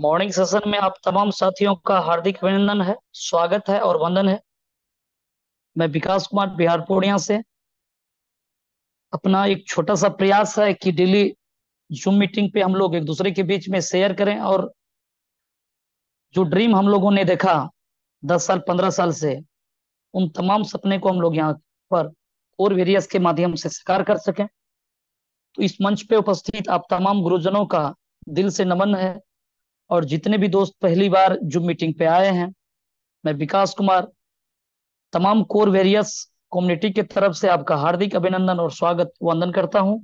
morning session में आप तमाम साथियों का हार्दिक अभिनंदन है स्वागत है और वंदन है मैं विकास कुमार बिहार पूर्णिया से अपना एक छोटा सा प्रयास है कि डेली जूम मीटिंग पे हम लोग एक दूसरे के बीच में शेयर करें और जो ड्रीम हम लोगों ने देखा दस साल पंद्रह साल से उन तमाम सपने को हम लोग यहाँ पर और वेरियस के माध्यम से स्वीकार कर सकें तो इस मंच पे उपस्थित आप तमाम गुरुजनों का दिल से नमन है और जितने भी दोस्त पहली बार जूम मीटिंग पे आए हैं मैं विकास कुमार तमाम कोर वेरियस कम्युनिटी के तरफ से आपका हार्दिक अभिनंदन और स्वागत वंदन करता हूं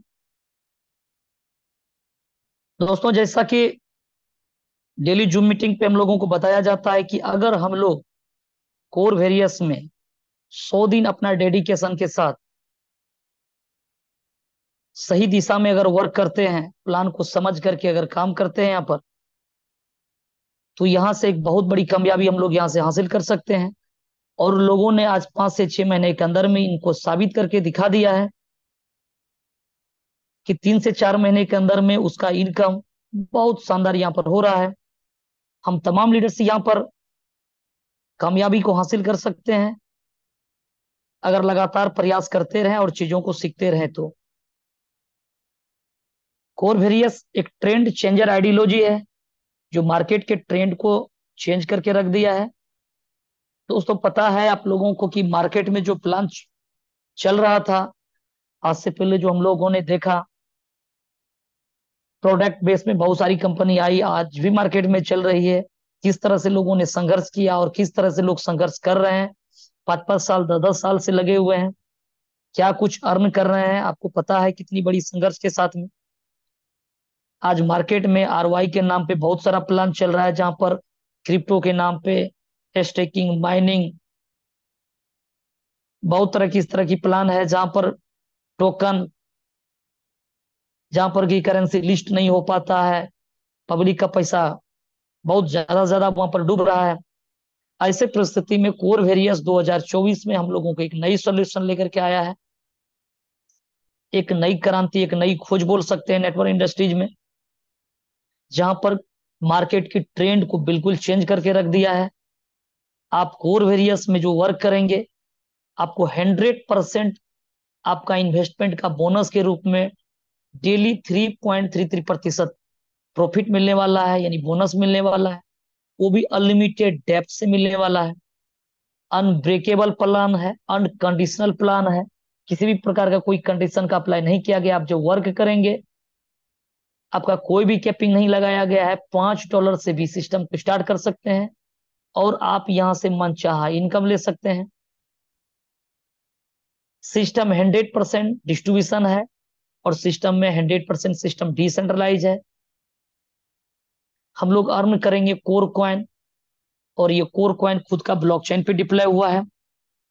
दोस्तों जैसा कि डेली जूम मीटिंग पे हम लोगों को बताया जाता है कि अगर हम लोग कोर वेरियस में 100 दिन अपना डेडिकेशन के साथ सही दिशा में अगर वर्क करते हैं प्लान को समझ करके अगर काम करते हैं यहाँ पर तो यहाँ से एक बहुत बड़ी कामयाबी हम लोग यहाँ से हासिल कर सकते हैं और लोगों ने आज पांच से छह महीने के अंदर में इनको साबित करके दिखा दिया है कि तीन से चार महीने के अंदर में उसका इनकम बहुत शानदार यहाँ पर हो रहा है हम तमाम लीडर से यहाँ पर कामयाबी को हासिल कर सकते हैं अगर लगातार प्रयास करते रहे और चीजों को सीखते रहे तो कोर वेरियस एक ट्रेंड चेंजर आइडियोलॉजी है जो मार्केट के ट्रेंड को चेंज करके रख दिया है तो उसको पता है आप लोगों को कि मार्केट में जो प्लान चल रहा था आज से पहले जो हम लोगों ने देखा प्रोडक्ट बेस में बहुत सारी कंपनी आई आज भी मार्केट में चल रही है किस तरह से लोगों ने संघर्ष किया और किस तरह से लोग संघर्ष कर रहे हैं पांच पांच साल दस दस साल से लगे हुए हैं क्या कुछ अर्न कर रहे हैं आपको पता है कितनी बड़ी संघर्ष के साथ में आज मार्केट में आर के नाम पे बहुत सारा प्लान चल रहा है जहां पर क्रिप्टो के नाम पे स्टेकिंग माइनिंग बहुत तरह की इस तरह की प्लान है जहां पर टोकन जहां पर की करेंसी लिस्ट नहीं हो पाता है पब्लिक का पैसा बहुत ज्यादा ज्यादा वहां पर डूब रहा है ऐसे परिस्थिति में कोर वेरियस 2024 में हम लोगों को एक नई सोल्यूशन लेकर के आया है एक नई क्रांति एक नई खोज बोल सकते हैं नेटवर्क इंडस्ट्रीज में जहां पर मार्केट की ट्रेंड को बिल्कुल चेंज करके रख दिया है आप कोर वेरियस में जो वर्क करेंगे आपको हंड्रेड परसेंट आपका इन्वेस्टमेंट का बोनस के रूप में daily three point three three प्रतिशत प्रॉफिट मिलने वाला है यानी बोनस मिलने वाला है वो भी अनलिमिटेड डेप्थ से मिलने वाला है अनब्रेकेबल प्लान है अनकंडीशनल प्लान है किसी भी प्रकार का कोई कंडीशन का अप्लाई नहीं किया गया आप जो वर्क करेंगे आपका कोई भी कैपिंग नहीं लगाया गया है पांच डॉलर से भी सिस्टम को स्टार्ट कर सकते हैं और आप यहाँ से चाह इनकम ले सकते हैं सिस्टम हंड्रेड परसेंट डिस्ट्रीब्यूशन है और सिस्टम में हंड्रेड परसेंट सिस्टम डिसेंट्रलाइज है हम लोग अर्न करेंगे कोर क्वाइन और ये कोर क्वाइन खुद का ब्लॉकचेन पे डिप्लॉय हुआ है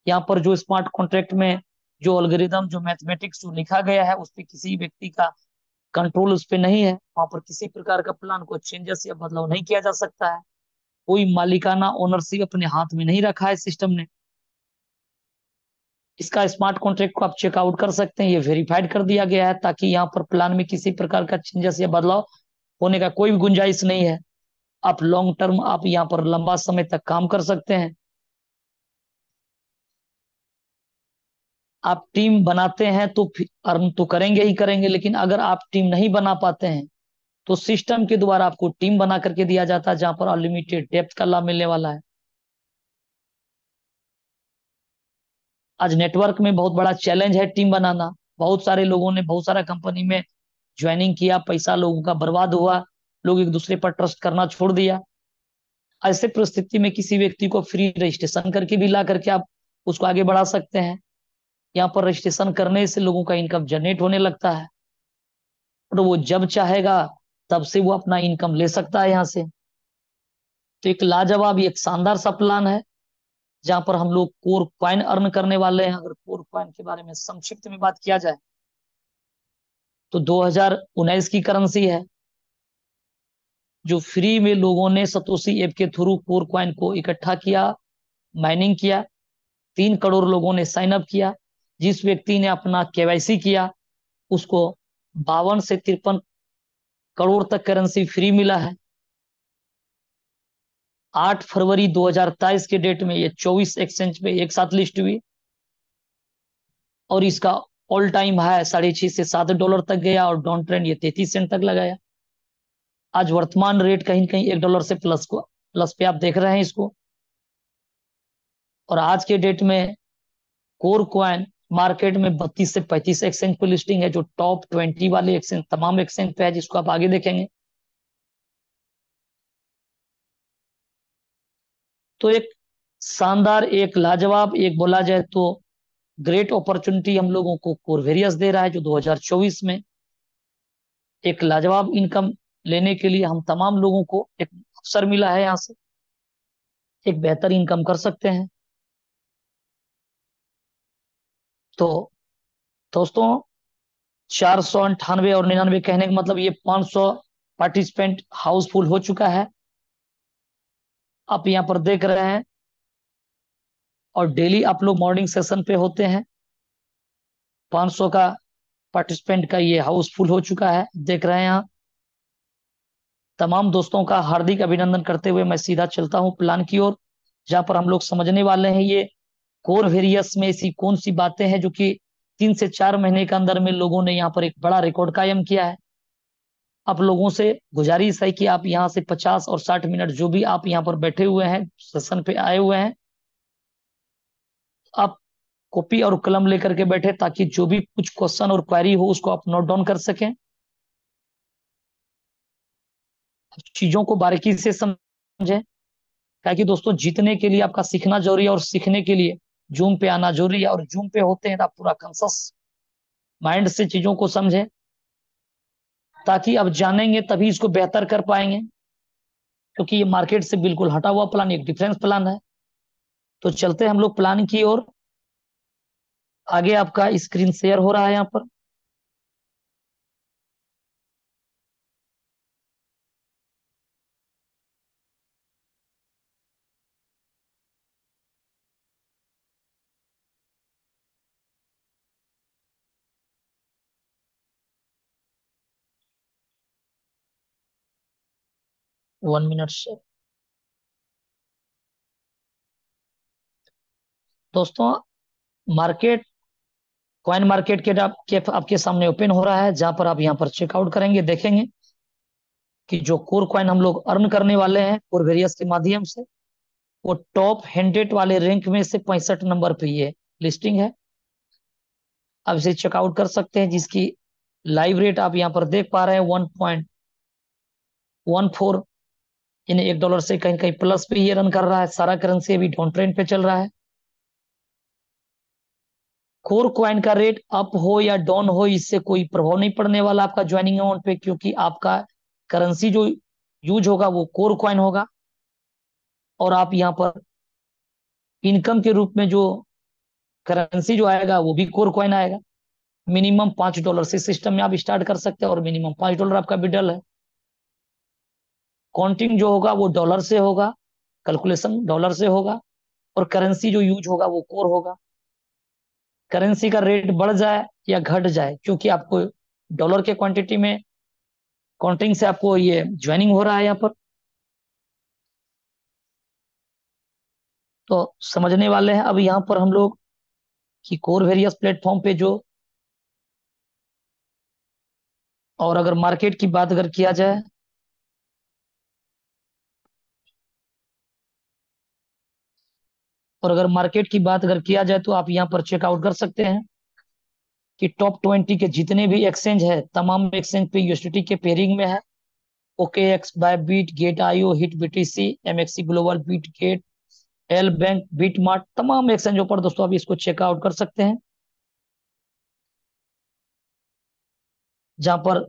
यहाँ पर जो स्मार्ट कॉन्ट्रैक्ट में जो अलग्रिदम जो मैथमेटिक्स जो लिखा गया है उस पर किसी व्यक्ति का कंट्रोल उस पर नहीं है वहां पर किसी प्रकार का प्लान को चेंजेस या बदलाव नहीं किया जा सकता है कोई मालिकाना ओनरशिप अपने हाथ में नहीं रखा है सिस्टम ने इसका स्मार्ट कॉन्ट्रैक्ट को आप चेकआउट कर सकते हैं ये वेरीफाइड कर दिया गया है ताकि यहाँ पर प्लान में किसी प्रकार का चेंजेस या बदलाव होने का कोई भी गुंजाइश नहीं है आप लॉन्ग टर्म आप यहाँ पर लंबा समय तक काम कर सकते हैं आप टीम बनाते हैं तो अर्न तो करेंगे ही करेंगे लेकिन अगर आप टीम नहीं बना पाते हैं तो सिस्टम के द्वारा आपको टीम बना करके दिया जाता है जहां पर अनलिमिटेड डेप्थ का लाभ मिलने वाला है आज नेटवर्क में बहुत बड़ा चैलेंज है टीम बनाना बहुत सारे लोगों ने बहुत सारा कंपनी में ज्वाइनिंग किया पैसा लोगों का बर्बाद हुआ लोग एक दूसरे पर ट्रस्ट करना छोड़ दिया ऐसे परिस्थिति में किसी व्यक्ति को फ्री रजिस्ट्रेशन करके भी ला करके आप उसको आगे बढ़ा सकते हैं यहाँ पर रजिस्ट्रेशन करने से लोगों का इनकम जनरेट होने लगता है और वो जब चाहेगा तब से वो अपना इनकम ले सकता है यहाँ से तो एक लाजवाब एक शानदार सा प्लान है जहां पर हम लोग कोर क्वाइन अर्न करने वाले हैं अगर कोर क्वाइन के बारे में संक्षिप्त में बात किया जाए तो दो की करेंसी है जो फ्री में लोगों ने सतोशी ऐप के थ्रू कोर क्वाइन को इकट्ठा किया माइनिंग किया तीन करोड़ लोगों ने साइन अप किया जिस व्यक्ति ने अपना केवाईसी किया उसको बावन से तिरपन करोड़ तक करेंसी फ्री मिला है 8 फरवरी 2023 के डेट में ये 24 एक्सचेंज में एक साथ लिस्ट हुई और इसका ऑल टाइम हाई साढ़े छह से सात डॉलर तक गया और डाउन ट्रेंड ये तैतीस सेंट तक लगाया आज वर्तमान रेट कहीं कहीं एक डॉलर से प्लस को प्लस पे आप देख रहे हैं इसको और आज के डेट में कोर क्वाइन मार्केट में 32 से 35 एक्सचेंज पर लिस्टिंग है जो टॉप 20 वाले एक्सचेंज तमाम एक्सचेंज पे है जिसको आप आगे देखेंगे तो एक शानदार एक लाजवाब एक बोला जाए तो ग्रेट अपॉर्चुनिटी हम लोगों को कोरवेरियस दे रहा है जो 2024 में एक लाजवाब इनकम लेने के लिए हम तमाम लोगों को एक अवसर मिला है यहाँ से एक बेहतर इनकम कर सकते हैं तो दोस्तों चार सौ अंठानवे और निन्यानवे कहने का मतलब ये पांच सौ पार्टिसिपेंट हाउसफुल हो चुका है आप यहां पर देख रहे हैं और डेली आप लोग मॉर्निंग सेशन पे होते हैं 500 का पार्टिसिपेंट का ये हाउसफुल हो चुका है देख रहे हैं यहां तमाम दोस्तों का हार्दिक अभिनंदन करते हुए मैं सीधा चलता हूं प्लान की ओर जहां पर हम लोग समझने वाले हैं ये कोर वेरियस में ऐसी कौन सी बातें हैं जो कि तीन से चार महीने के अंदर में लोगों ने यहाँ पर एक बड़ा रिकॉर्ड कायम किया है आप लोगों से गुजारिश है कि आप यहाँ से पचास और साठ मिनट जो भी आप यहाँ पर बैठे हुए हैं सेशन पे आए हुए हैं आप कॉपी और कलम लेकर के बैठे ताकि जो भी कुछ क्वेश्चन और क्वारी हो उसको आप नोट डाउन कर सकें चीजों को बारीकी से समझें ताकि दोस्तों जीतने के लिए आपका सीखना जरूरी है और सीखने के लिए जूम पे आना जरूरी है और जूम पे होते हैं तो आप पूरा कंसस माइंड से चीजों को समझें ताकि आप जानेंगे तभी इसको बेहतर कर पाएंगे क्योंकि ये मार्केट से बिल्कुल हटा हुआ प्लान एक डिफरेंस प्लान है तो चलते हम लोग प्लान की ओर आगे आपका स्क्रीन शेयर हो रहा है यहाँ पर वन मिनट से दोस्तों मार्केट क्वाइन मार्केट के आपके आपके सामने ओपन हो रहा है जहां पर आप यहां पर चेकआउट करेंगे देखेंगे कि जो कोर क्वाइन हम लोग अर्न करने वाले हैं कोर वेरियस के माध्यम से वो टॉप हंड्रेड वाले रैंक में से पैंसठ नंबर पे ये लिस्टिंग है आप इसे चेकआउट कर सकते हैं जिसकी लाइव रेट आप यहां पर देख पा रहे हैं वन पॉइंट वन फोर यानी एक डॉलर से कहीं कहीं प्लस पे ये रन कर रहा है सारा करेंसी अभी डाउन ट्रेंड पे चल रहा है कोर क्वाइन का रेट अप हो या डाउन हो इससे कोई प्रभाव नहीं पड़ने वाला आपका ज्वाइनिंग अमाउंट पे क्योंकि आपका करेंसी जो यूज होगा वो कोर क्वाइन होगा और आप यहाँ पर इनकम के रूप में जो करेंसी जो आएगा वो भी कोर क्वाइन आएगा मिनिमम पांच डॉलर से सिस्टम में आप स्टार्ट कर सकते हैं और मिनिमम पांच डॉलर आपका बिडल है काउंटिंग जो होगा वो डॉलर से होगा कैलकुलेशन डॉलर से होगा और करेंसी जो यूज होगा वो कोर होगा करेंसी का रेट बढ़ जाए या घट जाए क्योंकि आपको डॉलर के क्वांटिटी में काउंटिंग से आपको ये ज्वाइनिंग हो रहा है यहाँ पर तो समझने वाले हैं अब यहाँ पर हम लोग कि कोर वेरियस प्लेटफॉर्म पे जो और अगर मार्केट की बात अगर किया जाए और अगर मार्केट की बात अगर किया जाए तो आप यहाँ पर चेकआउट कर सकते हैं कि टॉप ट्वेंटी के जितने भी एक्सचेंज है तमाम एक्सचेंज पे यूएसडी के पेयरिंग में है OKX Bybit Gate IO HitBTC MEXC global Bitget LBank BitMart तमाम एक्सचेंजों पर दोस्तों आप इसको चेकआउट कर सकते हैं जहां पर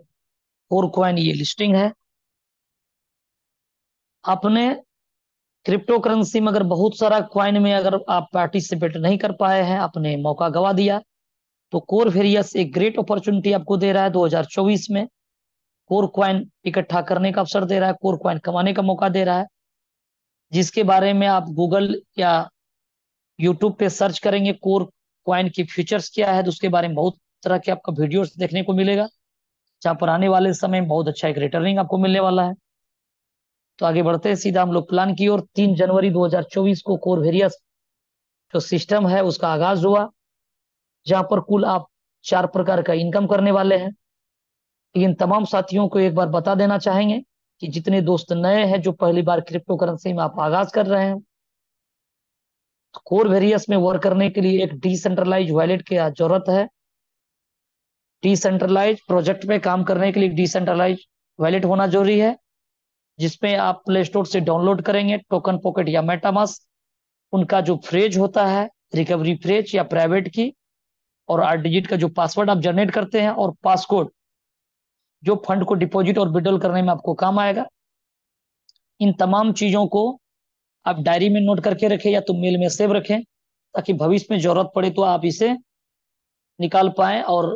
और क्वाइन ये लिस्टिंग है आपने क्रिप्टो करेंसी में अगर बहुत सारा क्वाइन में अगर आप पार्टिसिपेट नहीं कर पाए हैं आपने मौका गवा दिया तो कोर फेरियस एक ग्रेट अपॉर्चुनिटी आपको दे रहा है 2024 में कोर क्वाइन इकट्ठा करने का अवसर दे रहा है कोर क्वाइन कमाने का मौका दे रहा है जिसके बारे में आप गूगल या यूट्यूब पे सर्च करेंगे कोर क्वाइन की फ्यूचर्स क्या है तो उसके बारे में बहुत तरह के आपका वीडियोस देखने को मिलेगा जहाँ पर आने वाले समय में बहुत अच्छा एक रिटर्निंग आपको मिलने वाला है तो आगे बढ़ते हैं सीधा हम लोग प्लान की और तीन जनवरी 2024 को कोर वेरियस जो सिस्टम है उसका आगाज हुआ जहां पर कुल आप चार प्रकार का इनकम करने वाले हैं लेकिन तमाम साथियों को एक बार बता देना चाहेंगे कि जितने दोस्त नए हैं जो पहली बार क्रिप्टो करेंसी में आप आगाज कर रहे हैं तो कोर वेरियस में वर्क करने के लिए एक डिसेंट्रलाइज वॉलेट की जरूरत है डिसेंट्रलाइज प्रोजेक्ट में काम करने के लिए डिसेंट्रलाइज वॉलेट होना जरूरी है जिसमें आप प्ले स्टोर से डाउनलोड करेंगे टोकन पॉकेट या मेटामास उनका जो फ्रेज होता है रिकवरी फ्रेज या प्राइवेट की और आठ डिजिट का जो पासवर्ड आप जनरेट करते हैं और पासकोड जो फंड को डिपॉजिट और विड्रॉल करने में आपको काम आएगा इन तमाम चीजों को आप डायरी में नोट करके रखें या तो मेल में सेव रखें ताकि भविष्य में जरूरत पड़े तो आप इसे निकाल पाए और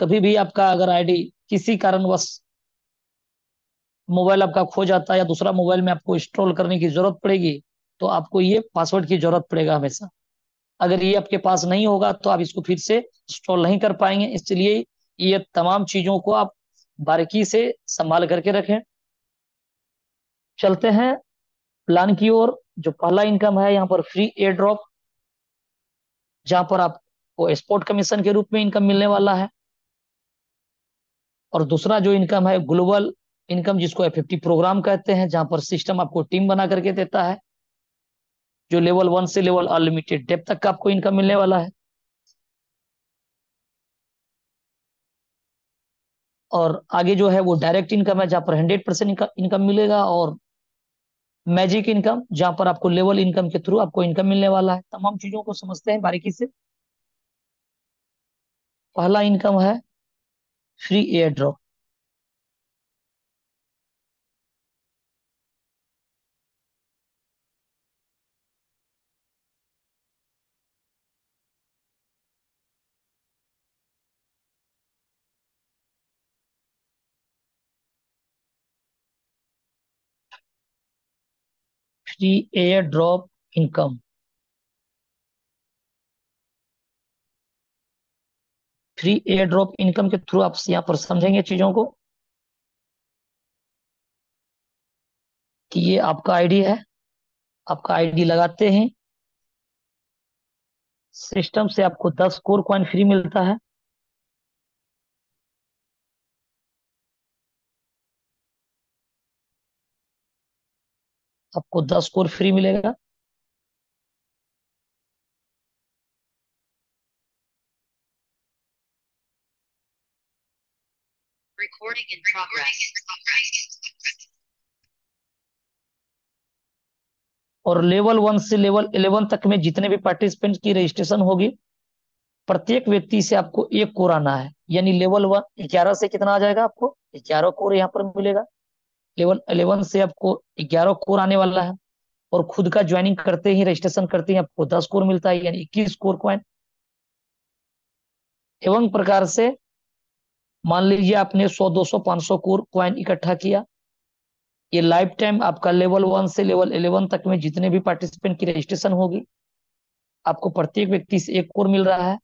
कभी भी आपका अगर आईडी किसी कारणवश मोबाइल आपका खो जाता है या दूसरा मोबाइल में आपको इंस्टॉल करने की जरूरत पड़ेगी तो आपको ये पासवर्ड की जरूरत पड़ेगा हमेशा अगर ये आपके पास नहीं होगा तो आप इसको फिर से इंस्टॉल नहीं कर पाएंगे इसलिए ये तमाम चीजों को आप बारीकी से संभाल करके रखें चलते हैं प्लान की ओर जो पहला इनकम है यहाँ पर फ्री एयर ड्रॉप जहां पर आपको एक्सपोर्ट कमीशन के रूप में इनकम मिलने वाला है और दूसरा जो इनकम है ग्लोबल इनकम जिसको एफ प्रोग्राम कहते हैं जहां पर सिस्टम आपको टीम बना करके देता है जो लेवल वन से लेवल अनलिमिटेड डेप तक का आपको इनकम मिलने वाला है और आगे जो है वो डायरेक्ट इनकम है जहां पर हंड्रेड परसेंट इनकम मिलेगा और मैजिक इनकम जहां पर आपको लेवल इनकम के थ्रू आपको इनकम मिलने वाला है तमाम चीजों को समझते हैं बारीकी से पहला इनकम है free airdrop free airdrop income free airdrop income के थ्रू आप यहां पर समझेंगे चीजों को कि ये आपका आईडी है आपका आईडी लगाते हैं सिस्टम से आपको दस कोर क्वाइन फ्री मिलता है आपको दस कोर फ्री मिलेगा और लेवल वन से लेवल इलेवन तक में जितने भी पार्टिसिपेंट की रजिस्ट्रेशन होगी प्रत्येक व्यक्ति से आपको एक कोर आना है यानी लेवल वन ग्यारह से कितना आ जाएगा आपको ग्यारह कोर यहाँ पर मिलेगा इलेवन इलेवन से आपको ग्यारह कोर आने वाला है और खुद का ज्वाइनिंग करते ही रजिस्ट्रेशन करते ही आपको दस कोर मिलता है यानी इक्कीस कोर क्वाइन एवं प्रकार से मान लीजिए आपने सौ दो सौ पांच सौ कोर क्वाइन इकट्ठा किया ये लाइफ टाइम आपका लेवल वन से लेवल इलेवन तक में जितने भी पार्टिसिपेंट की रजिस्ट्रेशन होगी आपको प्रत्येक व्यक्ति से एक कोर मिल रहा है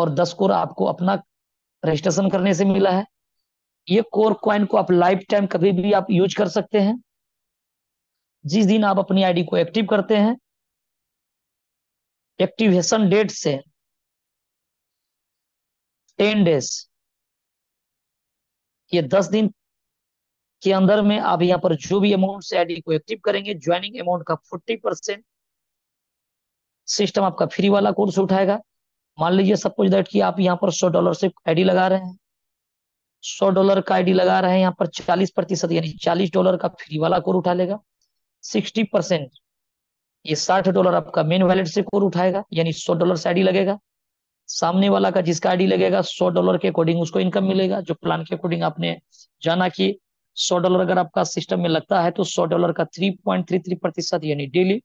और दस कोर आपको अपना रजिस्ट्रेशन करने से मिला है ये कोर क्वाइन को आप लाइफ टाइम कभी भी आप यूज कर सकते हैं जिस दिन आप अपनी आईडी को एक्टिव करते हैं एक्टिवेशन डेट से टेन डेज ये दस दिन के अंदर में आप यहां पर जो भी अमाउंट से आईडी को एक्टिव करेंगे ज्वाइनिंग अमाउंट का फोर्टी परसेंट सिस्टम आपका फ्री वाला कोर्स उठाएगा मान लीजिए सपोज दैट कि आप यहाँ पर सौ डॉलर से आईडी लगा रहे हैं सौ डॉलर का आईडी लगा रहे हैं यहाँ पर चालीस प्रतिशत यानी चालीस डॉलर का फ्री वाला कोर उठा लेगा सिक्सटी परसेंट ये साठ डॉलर आपका मेन वैलेट से कोर उठाएगा यानी सौ डॉलर से आईडी लगेगा सामने वाला का जिसका आईडी लगेगा सौ डॉलर के अकॉर्डिंग उसको इनकम मिलेगा जो प्लान के अकॉर्डिंग आपने जाना कि सौ डॉलर अगर आपका सिस्टम में लगता है तो सौ डॉलर का थ्री पॉइंट थ्री थ्री प्रतिशत यानी डेली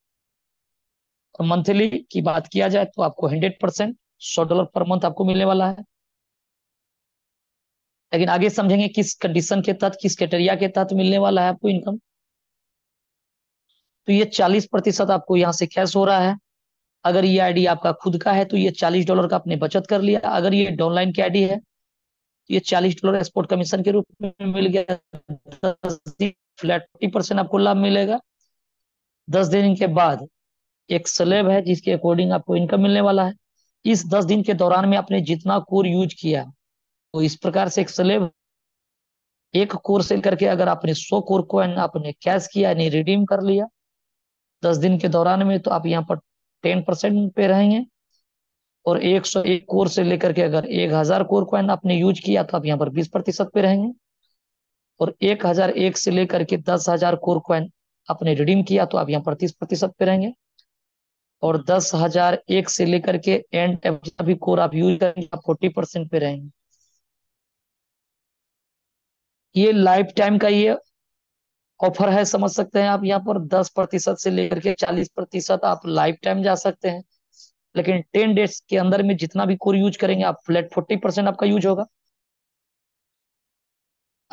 और मंथली की बात किया जाए तो आपको हंड्रेड परसेंट सौ डॉलर पर मंथ आपको मिलने वाला है लेकिन आगे समझेंगे किस कंडीशन के तहत किस कैटेरिया के तहत मिलने वाला है आपको इनकम तो ये चालीस प्रतिशत आपको यहाँ से कैश हो रहा है अगर ये आईडी आपका खुद का है तो ये चालीस डॉलर का आपने बचत कर लिया अगर ये डाउनलाइन की आईडी है तो ये चालीस डॉलर एक्सपोर्ट कमीशन के रूप में मिल गया फ्लैटी परसेंट आपको लाभ मिलेगा दस दिन के बाद एक स्लेब है जिसके अकॉर्डिंग आपको इनकम मिलने वाला है इस दस दिन के दौरान में आपने जितना कोर यूज किया तो इस प्रकार से एक स्लेब एक कोर सेल करके अगर आपने सौ कोर को आपने कैश किया यानी रिडीम कर लिया दस दिन के दौरान में तो आप यहाँ पर टेन परसेंट पे रहेंगे और एक सौ एक कोर से लेकर के अगर एक हजार कोर कॉइन आपने यूज किया तो आप यहाँ पर बीस प्रतिशत पे रहेंगे और एक हजार एक से लेकर के दस हजार कोर कॉइन आपने रिडीम किया तो आप यहाँ पर तीस प्रतिशत पे रहेंगे और दस हजार एक से लेकर के एंड सभी कोर आप यूज करेंगे तो आप फोर्टी परसेंट पे रहेंगे ये लाइफ टाइम का ये ऑफर है समझ सकते हैं आप यहाँ पर दस प्रतिशत से लेकर के चालीस प्रतिशत आप लाइफ टाइम जा सकते हैं लेकिन टेन डेज के अंदर में जितना भी कोर यूज करेंगे आप फ्लैट फोर्टी परसेंट आपका यूज होगा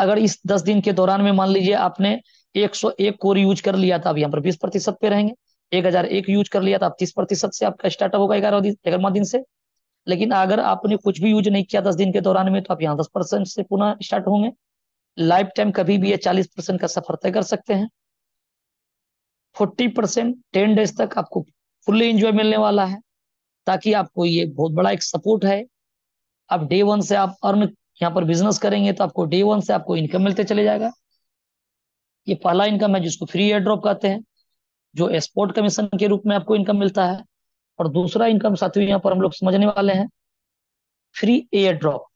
अगर इस दस दिन के दौरान में मान लीजिए आपने एक सौ एक कोर यूज कर लिया था तो आप यहाँ पर बीस प्रतिशत पे रहेंगे एक हजार एक यूज कर लिया था तो आप तीस प्रतिशत से आपका स्टार्टअप होगा ग्यारह दिन ग्यारह दिन से लेकिन अगर आपने कुछ भी यूज नहीं किया दस दिन के दौरान में तो आप यहाँ दस परसेंट से पुनः स्टार्ट होंगे लाइफ टाइम कभी भी ये चालीस परसेंट का सफर तय कर सकते हैं फोर्टी परसेंट टेन डेज तक आपको फुल्ली एंजॉय मिलने वाला है ताकि आपको ये बहुत बड़ा एक सपोर्ट है आप डे वन से आप अर्न यहाँ पर बिजनेस करेंगे तो आपको डे वन से आपको इनकम मिलते चले जाएगा ये पहला इनकम है जिसको फ्री एयर ड्रॉप कहते हैं जो एक्सपोर्ट कमीशन के रूप में आपको इनकम मिलता है और दूसरा इनकम साथियों यहाँ पर हम लोग समझने वाले हैं फ्री एयर ड्रॉप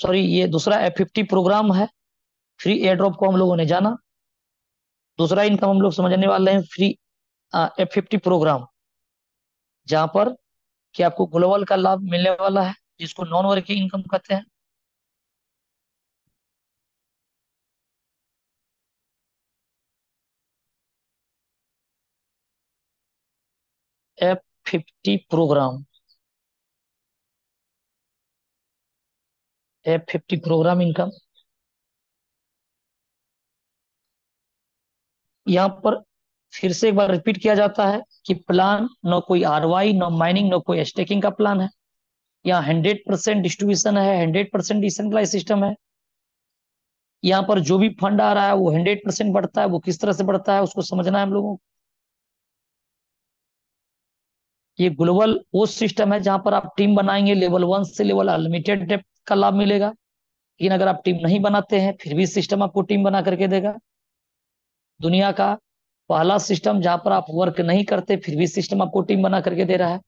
सॉरी ये दूसरा एफ फिफ्टी प्रोग्राम है फ्री एयर ड्रॉप को हम लोगों ने जाना दूसरा इनकम हम लोग समझने वाले हैं फ्री एफ फिफ्टी प्रोग्राम जहां पर कि आपको ग्लोबल का लाभ मिलने वाला है जिसको नॉन वर्किंग इनकम कहते हैं F fifty program F fifty program income यहां पर फिर से एक बार रिपीट किया जाता है कि प्लान न कोई आरवाई न माइनिंग न कोई स्टेकिंग का प्लान है यहाँ हंड्रेड परसेंट डिस्ट्रीब्यूशन है हंड्रेड परसेंट डिसेंट्रलाइज सिस्टम है यहाँ पर जो भी फंड आ रहा है वो हंड्रेड परसेंट बढ़ता है वो किस तरह से बढ़ता है उसको समझना है हम लोगों को ये ग्लोबल वो सिस्टम है जहां पर आप टीम बनाएंगे लेवल वन से लेवल अनलिमिटेड डेप्थ का लाभ मिलेगा लेकिन अगर आप टीम नहीं बनाते हैं फिर भी सिस्टम आपको टीम बना करके देगा दुनिया का पहला सिस्टम जहां पर आप वर्क नहीं करते फिर भी सिस्टम आपको टीम बना करके दे रहा है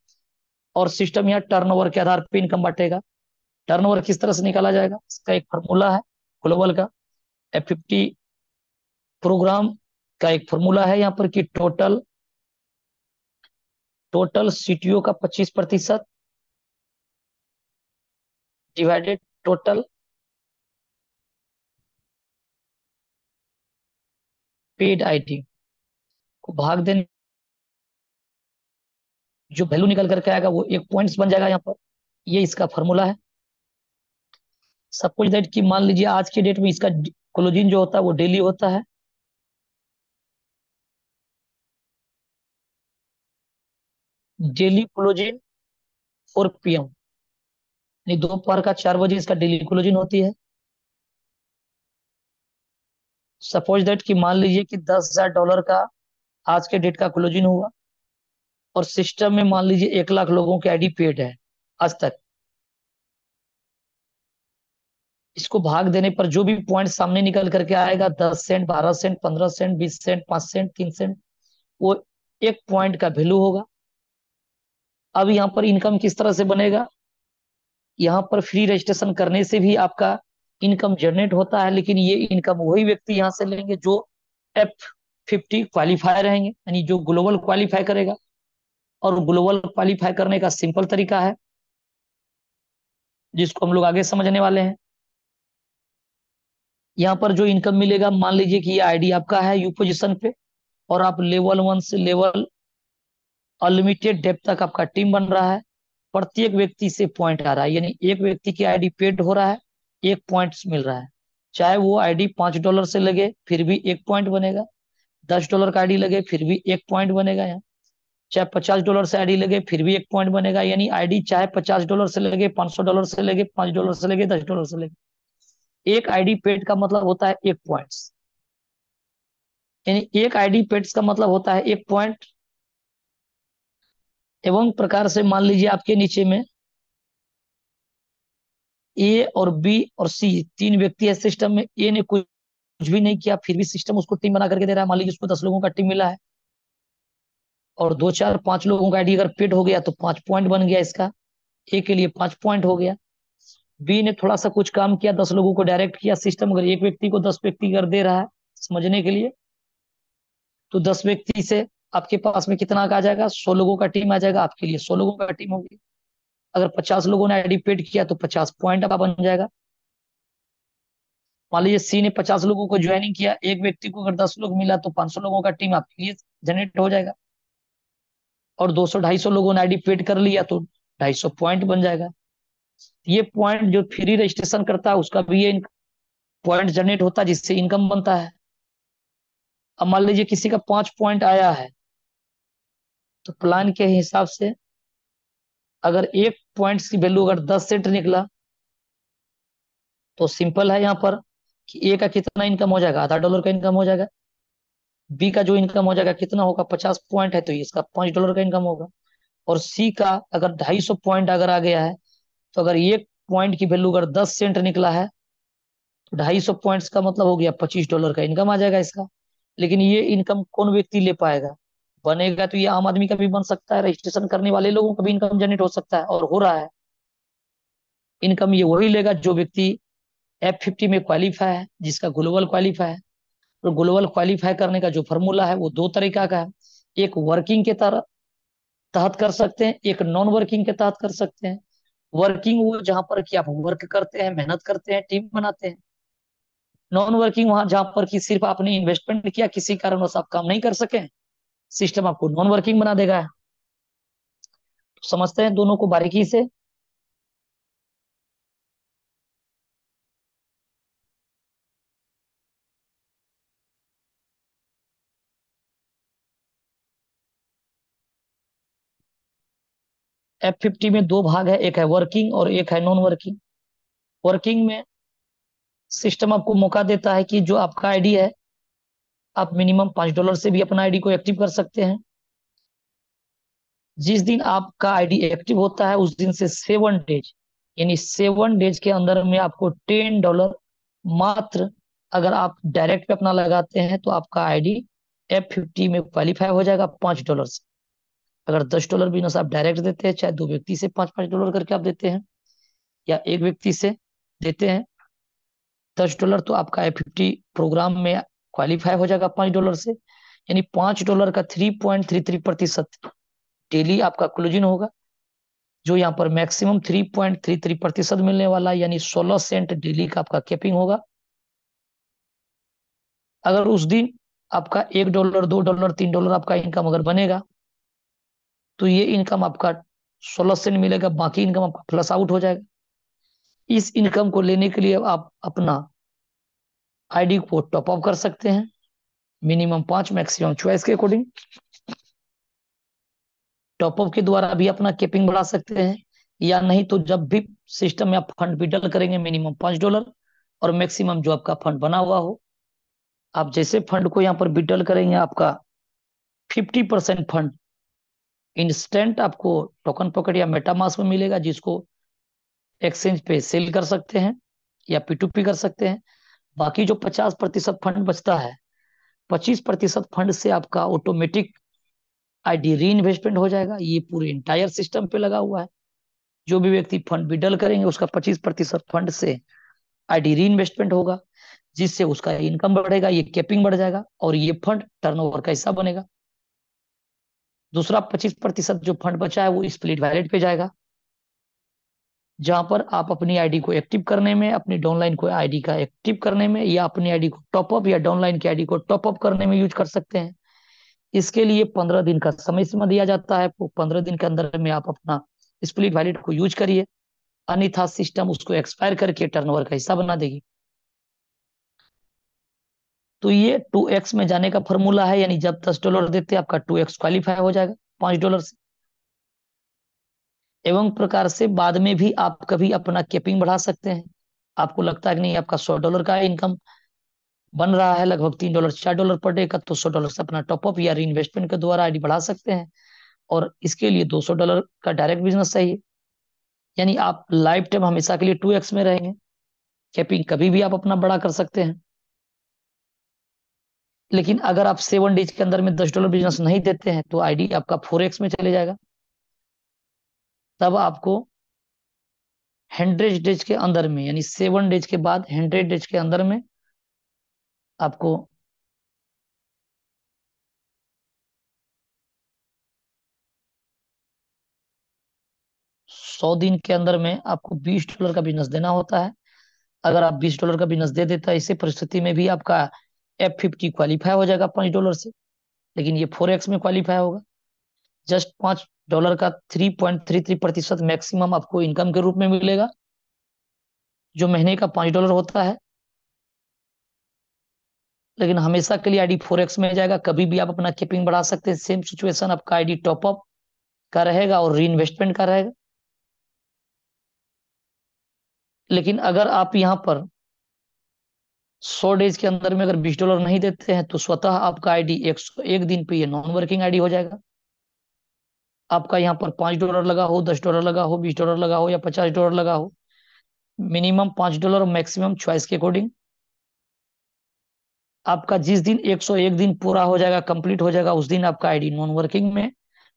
और सिस्टम यहाँ टर्न के आधार पर इनकम बांटेगा टर्न किस तरह से निकाला जाएगा इसका एक फॉर्मूला है ग्लोबल का एफ फिफ्टी प्रोग्राम का एक फॉर्मूला है यहाँ पर कि टोटल टोटल सीटीओ का 25 प्रतिशत डिवाइडेड टोटल पेड आईडी को भाग देने जो वैल्यू निकल करके आएगा वो एक पॉइंट्स बन जाएगा यहाँ पर ये इसका फॉर्मूला है सपोज दैट कि मान लीजिए आज के डेट में इसका क्लोजिन जो होता है वो डेली होता है डेली क्लोजिन फोर पीएम दोपहर का चार बजे इसका डेली क्लोजिंग होती है सपोज दैट कि मान लीजिए कि दस हजार डॉलर का आज के डेट का क्लोजिन हुआ और सिस्टम में मान लीजिए एक लाख लोगों की आईडी पेड है आज तक इसको भाग देने पर जो भी पॉइंट सामने निकल करके आएगा दस सेंट बारह सेंट पंद्रह सेंट बीस सेंट पांच सेंट तीन सेंट वो एक पॉइंट का वैल्यू होगा अब यहां पर इनकम किस तरह से बनेगा यहाँ पर फ्री रजिस्ट्रेशन करने से भी आपका इनकम जनरेट होता है लेकिन ये इनकम वही व्यक्ति यहाँ से लेंगे जो एफ फिफ्टी क्वालिफाई रहेंगे यानी जो ग्लोबल क्वालिफाई करेगा और ग्लोबल क्वालिफाई करने का सिंपल तरीका है जिसको हम लोग आगे समझने वाले हैं यहाँ पर जो इनकम मिलेगा मान लीजिए कि ये आईडी आपका है यू पोजिशन पे और आप लेवल वन से लेवल अनलिमिटेड डेप तक आपका टीम बन रहा है प्रत्येक व्यक्ति से पॉइंट आ रहा है यानी एक व्यक्ति की आईडी पेड हो रहा है एक पॉइंट मिल रहा है चाहे वो आईडी पांच डॉलर से लगे फिर भी एक पॉइंट बनेगा दस डॉलर का आईडी लगे फिर भी एक पॉइंट बनेगा यहाँ चाहे पचास डॉलर से आईडी लगे फिर भी एक पॉइंट बनेगा यानी आईडी चाहे पचास डॉलर से लगे पांच सौ डॉलर से लगे पांच डॉलर से लगे दस डॉलर से लगे एक आईडी पेड का मतलब होता है एक पॉइंट यानी एक आईडी पेड का मतलब होता है एक पॉइंट एवं प्रकार से मान लीजिए आपके नीचे में ए और बी और सी तीन व्यक्ति है सिस्टम में ए ने कुछ कुछ भी नहीं किया फिर भी सिस्टम उसको टीम बना करके दे रहा है मान लीजिए उसको दस लोगों का टीम मिला है और दो चार पांच लोगों का आईडी अगर पेड हो गया तो पांच पॉइंट बन गया इसका ए के लिए पांच पॉइंट हो गया बी ने थोड़ा सा कुछ काम किया दस लोगों को डायरेक्ट किया सिस्टम अगर एक व्यक्ति को दस व्यक्ति अगर दे रहा है समझने के लिए तो दस व्यक्ति से आपके पास में कितना आ जाएगा सौ लोगों का टीम आ जाएगा आपके लिए सौ लोगों का टीम होगी अगर पचास लोगों ने आईडी पेड किया तो पचास पॉइंट आपका बन जाएगा मान लीजिए सी ने पचास लोगों को ज्वाइनिंग किया एक व्यक्ति को अगर दस लोग मिला तो पांच सौ लोगों का टीम आपके लिए जनरेट हो जाएगा और दो सौ ढाई सौ लोगों ने आईडी पेड कर लिया तो ढाई सौ पॉइंट बन जाएगा ये पॉइंट जो फ्री रजिस्ट्रेशन करता है उसका भी ये पॉइंट जनरेट होता है जिससे इनकम बनता है अब मान लीजिए किसी का पांच पॉइंट आया है तो प्लान के हिसाब से अगर एक पॉइंट की वैल्यू अगर दस सेंट निकला तो सिंपल है यहाँ पर कि ए का कितना इनकम हो जाएगा आधा डॉलर का इनकम हो जाएगा बी का जो इनकम हो जाएगा कितना होगा पचास पॉइंट है तो इसका पांच डॉलर का इनकम होगा और सी का अगर ढाई सौ पॉइंट अगर आ गया है तो अगर एक पॉइंट की वैल्यू अगर दस सेंट निकला है तो ढाई सौ पॉइंट्स का मतलब हो गया पच्चीस डॉलर का इनकम आ जाएगा इसका लेकिन ये इनकम कौन व्यक्ति ले पाएगा बनेगा तो ये आम आदमी का भी बन सकता है रजिस्ट्रेशन करने वाले लोगों का भी इनकम जनरेट हो सकता है और हो रहा है इनकम ये वही लेगा जो व्यक्ति एफ फिफ्टी में क्वालिफाई है जिसका ग्लोबल क्वालिफाई है और ग्लोबल क्वालिफाई करने का जो फॉर्मूला है वो दो तरीका का है एक वर्किंग के तरह तहत कर सकते हैं एक नॉन वर्किंग के तहत कर सकते हैं वर्किंग वो जहां पर कि आप वर्क करते हैं मेहनत करते हैं टीम बनाते हैं नॉन वर्किंग वहां जहां पर कि सिर्फ आपने इन्वेस्टमेंट किया किसी कारण आप काम नहीं कर सके सिस्टम आपको नॉन वर्किंग बना देगा तो समझते हैं दोनों को बारीकी से एफ फिफ्टी में दो भाग है एक है वर्किंग और एक है नॉन वर्किंग वर्किंग में सिस्टम आपको मौका देता है कि जो आपका आईडी है आप मिनिमम पांच डॉलर से भी अपना आईडी को एक्टिव कर सकते हैं जिस दिन आपका आईडी एक्टिव होता है उस दिन से सेवन डेज यानी सेवन डेज के अंदर में आपको टेन डॉलर मात्र अगर आप डायरेक्ट पे अपना लगाते हैं तो आपका आईडी एफ फिफ्टी में क्वालिफाई हो जाएगा पांच डॉलर से अगर दस डॉलर बिजनेस आप डायरेक्ट देते हैं चाहे दो व्यक्ति से पांच पांच डॉलर करके आप देते हैं या एक व्यक्ति से देते हैं दस डॉलर तो आपका एफ फिफ्टी प्रोग्राम में क्वालिफाई हो जाएगा पांच डॉलर से यानी पांच डॉलर का थ्री पॉइंट थ्री थ्री प्रतिशत डेली आपका क्लोजिंग होगा जो यहाँ पर maximum three point three three प्रतिशत मिलने वाला है यानी सोलह सेंट डेली का आपका कैपिंग होगा अगर उस दिन आपका एक डॉलर दो डॉलर तीन डॉलर आपका इनकम अगर बनेगा तो ये इनकम आपका सोलह सेंट मिलेगा बाकी इनकम आपका प्लस आउट हो जाएगा इस इनकम को लेने के लिए आप अपना आईडी को टॉप अप कर सकते हैं मिनिमम पांच मैक्सिमम चॉइस के अकॉर्डिंग टॉपअप के द्वारा भी अपना केपिंग बढ़ा सकते हैं या नहीं तो जब भी सिस्टम में आप फंड विड्रॉल करेंगे मिनिमम पांच डॉलर और मैक्सिमम जो आपका फंड बना हुआ हो आप जैसे फंड को यहाँ पर विड्रॉल करेंगे आपका फिफ्टी परसेंट फंड इंस्टेंट आपको टोकन पॉकेट या मेटामास में मिलेगा जिसको एक्सचेंज पे सेल कर सकते हैं या पी टू पी कर सकते हैं बाकी जो पचास प्रतिशत फंड बचता है पच्चीस प्रतिशत फंड से आपका ऑटोमेटिक आईडी री इन्वेस्टमेंट हो जाएगा ये पूरे इंटायर सिस्टम पे लगा हुआ है जो भी व्यक्ति फंड विडल करेंगे उसका पच्चीस प्रतिशत फंड से आईडी री इन्वेस्टमेंट होगा जिससे उसका इनकम बढ़ेगा ये कैपिंग बढ़ जाएगा और ये फंड टर्नओवर का हिस्सा बनेगा दूसरा पच्चीस प्रतिशत जो फंड बचा है वो स्प्लिट वैलेट पे जाएगा जहां पर आप अपनी आईडी को एक्टिव करने में अपनी डाउनलाइन को आईडी का एक्टिव करने में या अपनी आईडी को टॉपअप या डाउनलाइन की आईडी को टॉपअप करने में यूज कर सकते हैं इसके लिए पंद्रह दिन का समय सीमा दिया जाता है पंद्रह दिन के अंदर में आप अपना स्प्लिट वैलिड को यूज करिए अन्यथा सिस्टम उसको एक्सपायर करके टर्नओवर का हिस्सा बना देगी तो ये टू एक्स में जाने का फॉर्मूला है यानी जब दस डॉलर देते आपका टू एक्स क्वालिफाई हो जाएगा पांच डॉलर से एवं प्रकार से बाद में भी आप कभी अपना कैपिंग बढ़ा सकते हैं आपको लगता है कि नहीं आपका सौ डॉलर का इनकम बन रहा है लगभग तीन डॉलर चार डॉलर पर डे का तो सौ डॉलर से अपना टॉपअप या री इन्वेस्टमेंट के द्वारा आईडी बढ़ा सकते हैं और इसके लिए दो सौ डॉलर का डायरेक्ट बिजनेस चाहिए यानी आप लाइफ टाइम हमेशा के लिए टू एक्स में रहेंगे कैपिंग कभी भी आप अपना बड़ा कर सकते हैं लेकिन अगर आप सेवन डेज के अंदर में दस डॉलर बिजनेस नहीं देते हैं तो आईडी आपका फोर एक्स में चले जाएगा तब आपको हंड्रेड डेज के अंदर में यानी सेवन डेज के बाद हंड्रेड डेज के अंदर में आपको सौ दिन के अंदर में आपको बीस डॉलर का बिजनेस देना होता है अगर आप बीस डॉलर का बिजनेस दे देता है इसी परिस्थिति में भी आपका एफ फिफ्टी क्वालिफाई हो जाएगा पांच डॉलर से लेकिन ये फोर एक्स में क्वालिफाई होगा जस्ट पांच डॉलर का थ्री पॉइंट थ्री थ्री प्रतिशत मैक्सिमम आपको इनकम के रूप में मिलेगा जो महीने का पांच डॉलर होता है लेकिन हमेशा के लिए आईडी फोर एक्स में जाएगा कभी भी आप अपना कीपिंग बढ़ा सकते हैं सेम सिचुएशन आपका आईडी टॉपअप का रहेगा और री इन्वेस्टमेंट का रहेगा लेकिन अगर आप यहाँ पर सौ डेज के अंदर में अगर बीस डॉलर नहीं देते हैं तो स्वतः आपका आईडी एक सौ एक दिन पे ये नॉन वर्किंग आईडी हो जाएगा आपका यहाँ पर पांच डॉलर लगा हो दस डॉलर लगा हो बीस डॉलर लगा हो या पचास डॉलर लगा हो मिनिमम पांच डॉलर और मैक्सिमम चॉइस के अकॉर्डिंग आपका जिस दिन 101 दिन पूरा हो जाएगा कंप्लीट हो जाएगा उस दिन आपका आईडी नॉन वर्किंग में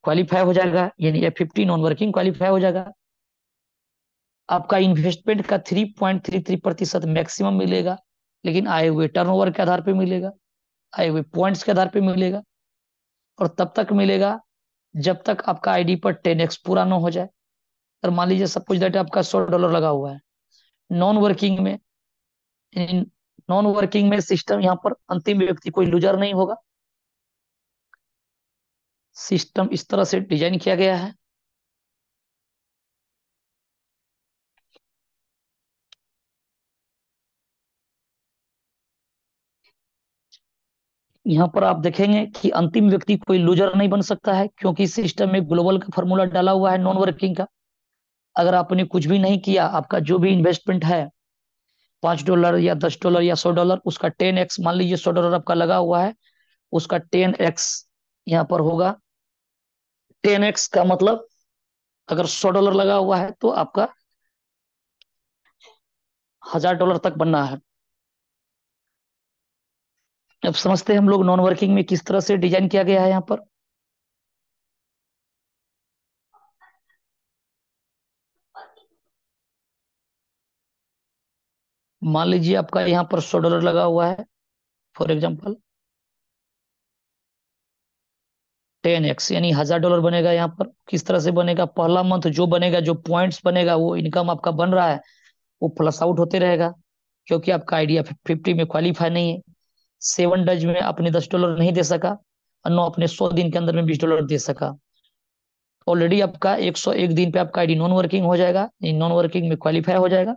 क्वालिफाई हो जाएगा यानी F fifty non working qualify हो जाएगा आपका इन्वेस्टमेंट का 3.33 प्रतिशत मैक्सिमम मिलेगा लेकिन आए हुए टर्नओवर के आधार पर मिलेगा आए हुए पॉइंट्स के आधार पर मिलेगा और तब तक मिलेगा जब तक आपका आईडी पर टेन एक्स पूरा ना हो जाए और मान लीजिए सपोज दैट आपका सौ डॉलर लगा हुआ है नॉन वर्किंग में नॉन वर्किंग में सिस्टम यहाँ पर अंतिम व्यक्ति कोई लूजर नहीं होगा सिस्टम इस तरह से डिजाइन किया गया है यहाँ पर आप देखेंगे कि अंतिम व्यक्ति कोई लूजर नहीं बन सकता है क्योंकि सिस्टम में ग्लोबल का फॉर्मूला डाला हुआ है नॉन वर्किंग का अगर आपने कुछ भी नहीं किया आपका जो भी इन्वेस्टमेंट है पांच डॉलर या दस डॉलर या सौ डॉलर उसका टेन एक्स मान लीजिए सौ डॉलर आपका लगा हुआ है उसका टेन एक्स यहाँ पर होगा टेन एक्स का मतलब अगर सौ डॉलर लगा हुआ है तो आपका हजार डॉलर तक बनना है अब समझते हैं हम लोग नॉन वर्किंग में किस तरह से डिजाइन किया गया है यहाँ पर मान लीजिए आपका यहाँ पर सौ डॉलर लगा हुआ है फॉर एग्जाम्पल टेन एक्स यानी हजार डॉलर बनेगा यहाँ पर किस तरह से बनेगा पहला मंथ जो बनेगा जो पॉइंट्स बनेगा वो इनकम आपका बन रहा है वो प्लस आउट होते रहेगा क्योंकि आपका आइडिया फिफ्टी में क्वालिफाई नहीं है सेवन डज में अपने दस डॉलर नहीं दे सका और नौ अपने सौ दिन के अंदर में बीस डॉलर दे सका ऑलरेडी आपका एक सौ एक दिन पे आपका आईडी नॉन वर्किंग हो जाएगा नॉन वर्किंग में क्वालिफाई हो जाएगा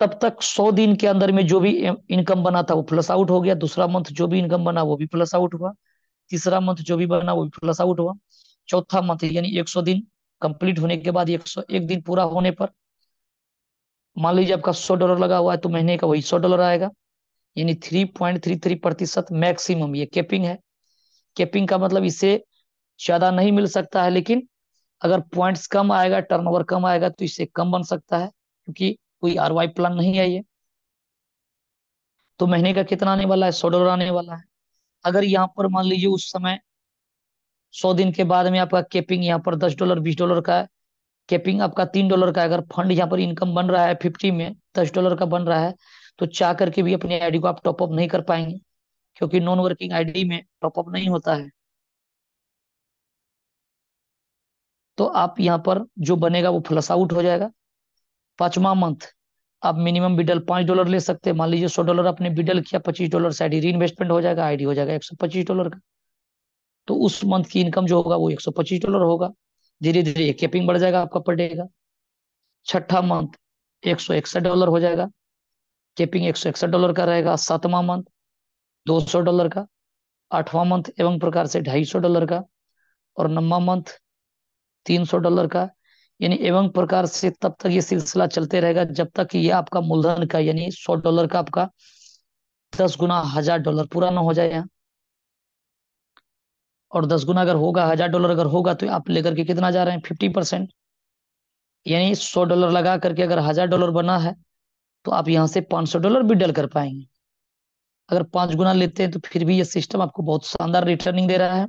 तब तक सौ दिन के अंदर में जो भी इनकम बना था वो प्लस आउट हो गया दूसरा मंथ जो भी इनकम बना वो भी प्लस आउट हुआ तीसरा मंथ जो भी बना वो भी प्लस आउट हुआ चौथा मंथ यानी एक सौ दिन कंप्लीट होने के बाद एक सौ एक दिन पूरा होने पर मान लीजिए आपका सौ डॉलर लगा हुआ है तो महीने का वही सौ डॉलर आएगा यानी 3.33 प्रतिशत मैक्सिमम ये कैपिंग है कैपिंग का मतलब इसे ज्यादा नहीं मिल सकता है लेकिन अगर पॉइंट्स कम आएगा टर्नओवर कम आएगा तो इसे कम बन सकता है क्योंकि कोई आरवाई प्लान नहीं है ये तो महीने का कितना आने वाला है सौ डॉलर आने वाला है अगर यहाँ पर मान लीजिए उस समय सौ दिन के बाद में आपका कैपिंग यहाँ पर दस डॉलर बीस डॉलर का है कैपिंग आपका तीन डॉलर का है अगर फंड यहाँ पर इनकम बन रहा है फिफ्टी में दस डॉलर का बन रहा है तो चाह करके भी अपनी आईडी को आप टॉपअप नहीं कर पाएंगे क्योंकि नॉन वर्किंग आईडी में टॉपअप नहीं होता है तो आप यहाँ पर जो बनेगा वो फ्लस आउट हो जाएगा पांचवा मंथ आप मिनिमम बिडल पांच डॉलर ले सकते हैं मान लीजिए सौ डॉलर आपने बिडल किया पच्चीस डॉलर से आईडी री इन्वेस्टमेंट हो जाएगा आईडी हो जाएगा एक सौ पच्चीस डॉलर का तो उस मंथ की इनकम जो होगा वो एक सौ पच्चीस डॉलर होगा धीरे धीरे कैपिंग बढ़ जाएगा आपका पर डे का छठा मंथ एक सौ इकसठ डॉलर हो जाएगा केपिंग एक सौ इकसठ डॉलर का रहेगा सातवां मंथ दो सौ डॉलर का आठवां मंथ एवं प्रकार से ढाई सौ डॉलर का और नवा मंथ तीन सौ डॉलर का यानी एवं प्रकार से तब तक ये सिलसिला चलते रहेगा जब तक कि यह आपका मूलधन का यानी सौ डॉलर का आपका दस गुना हजार डॉलर पूरा ना हो जाए यहाँ और दस गुना अगर होगा हजार डॉलर अगर होगा तो आप लेकर के कितना जा रहे हैं फिफ्टी परसेंट यानी सौ डॉलर लगा करके अगर हजार डॉलर बना है तो आप यहाँ से 500 डॉलर भी डल कर पाएंगे अगर पांच गुना लेते हैं तो फिर भी ये सिस्टम आपको बहुत शानदार रिटर्निंग दे रहा है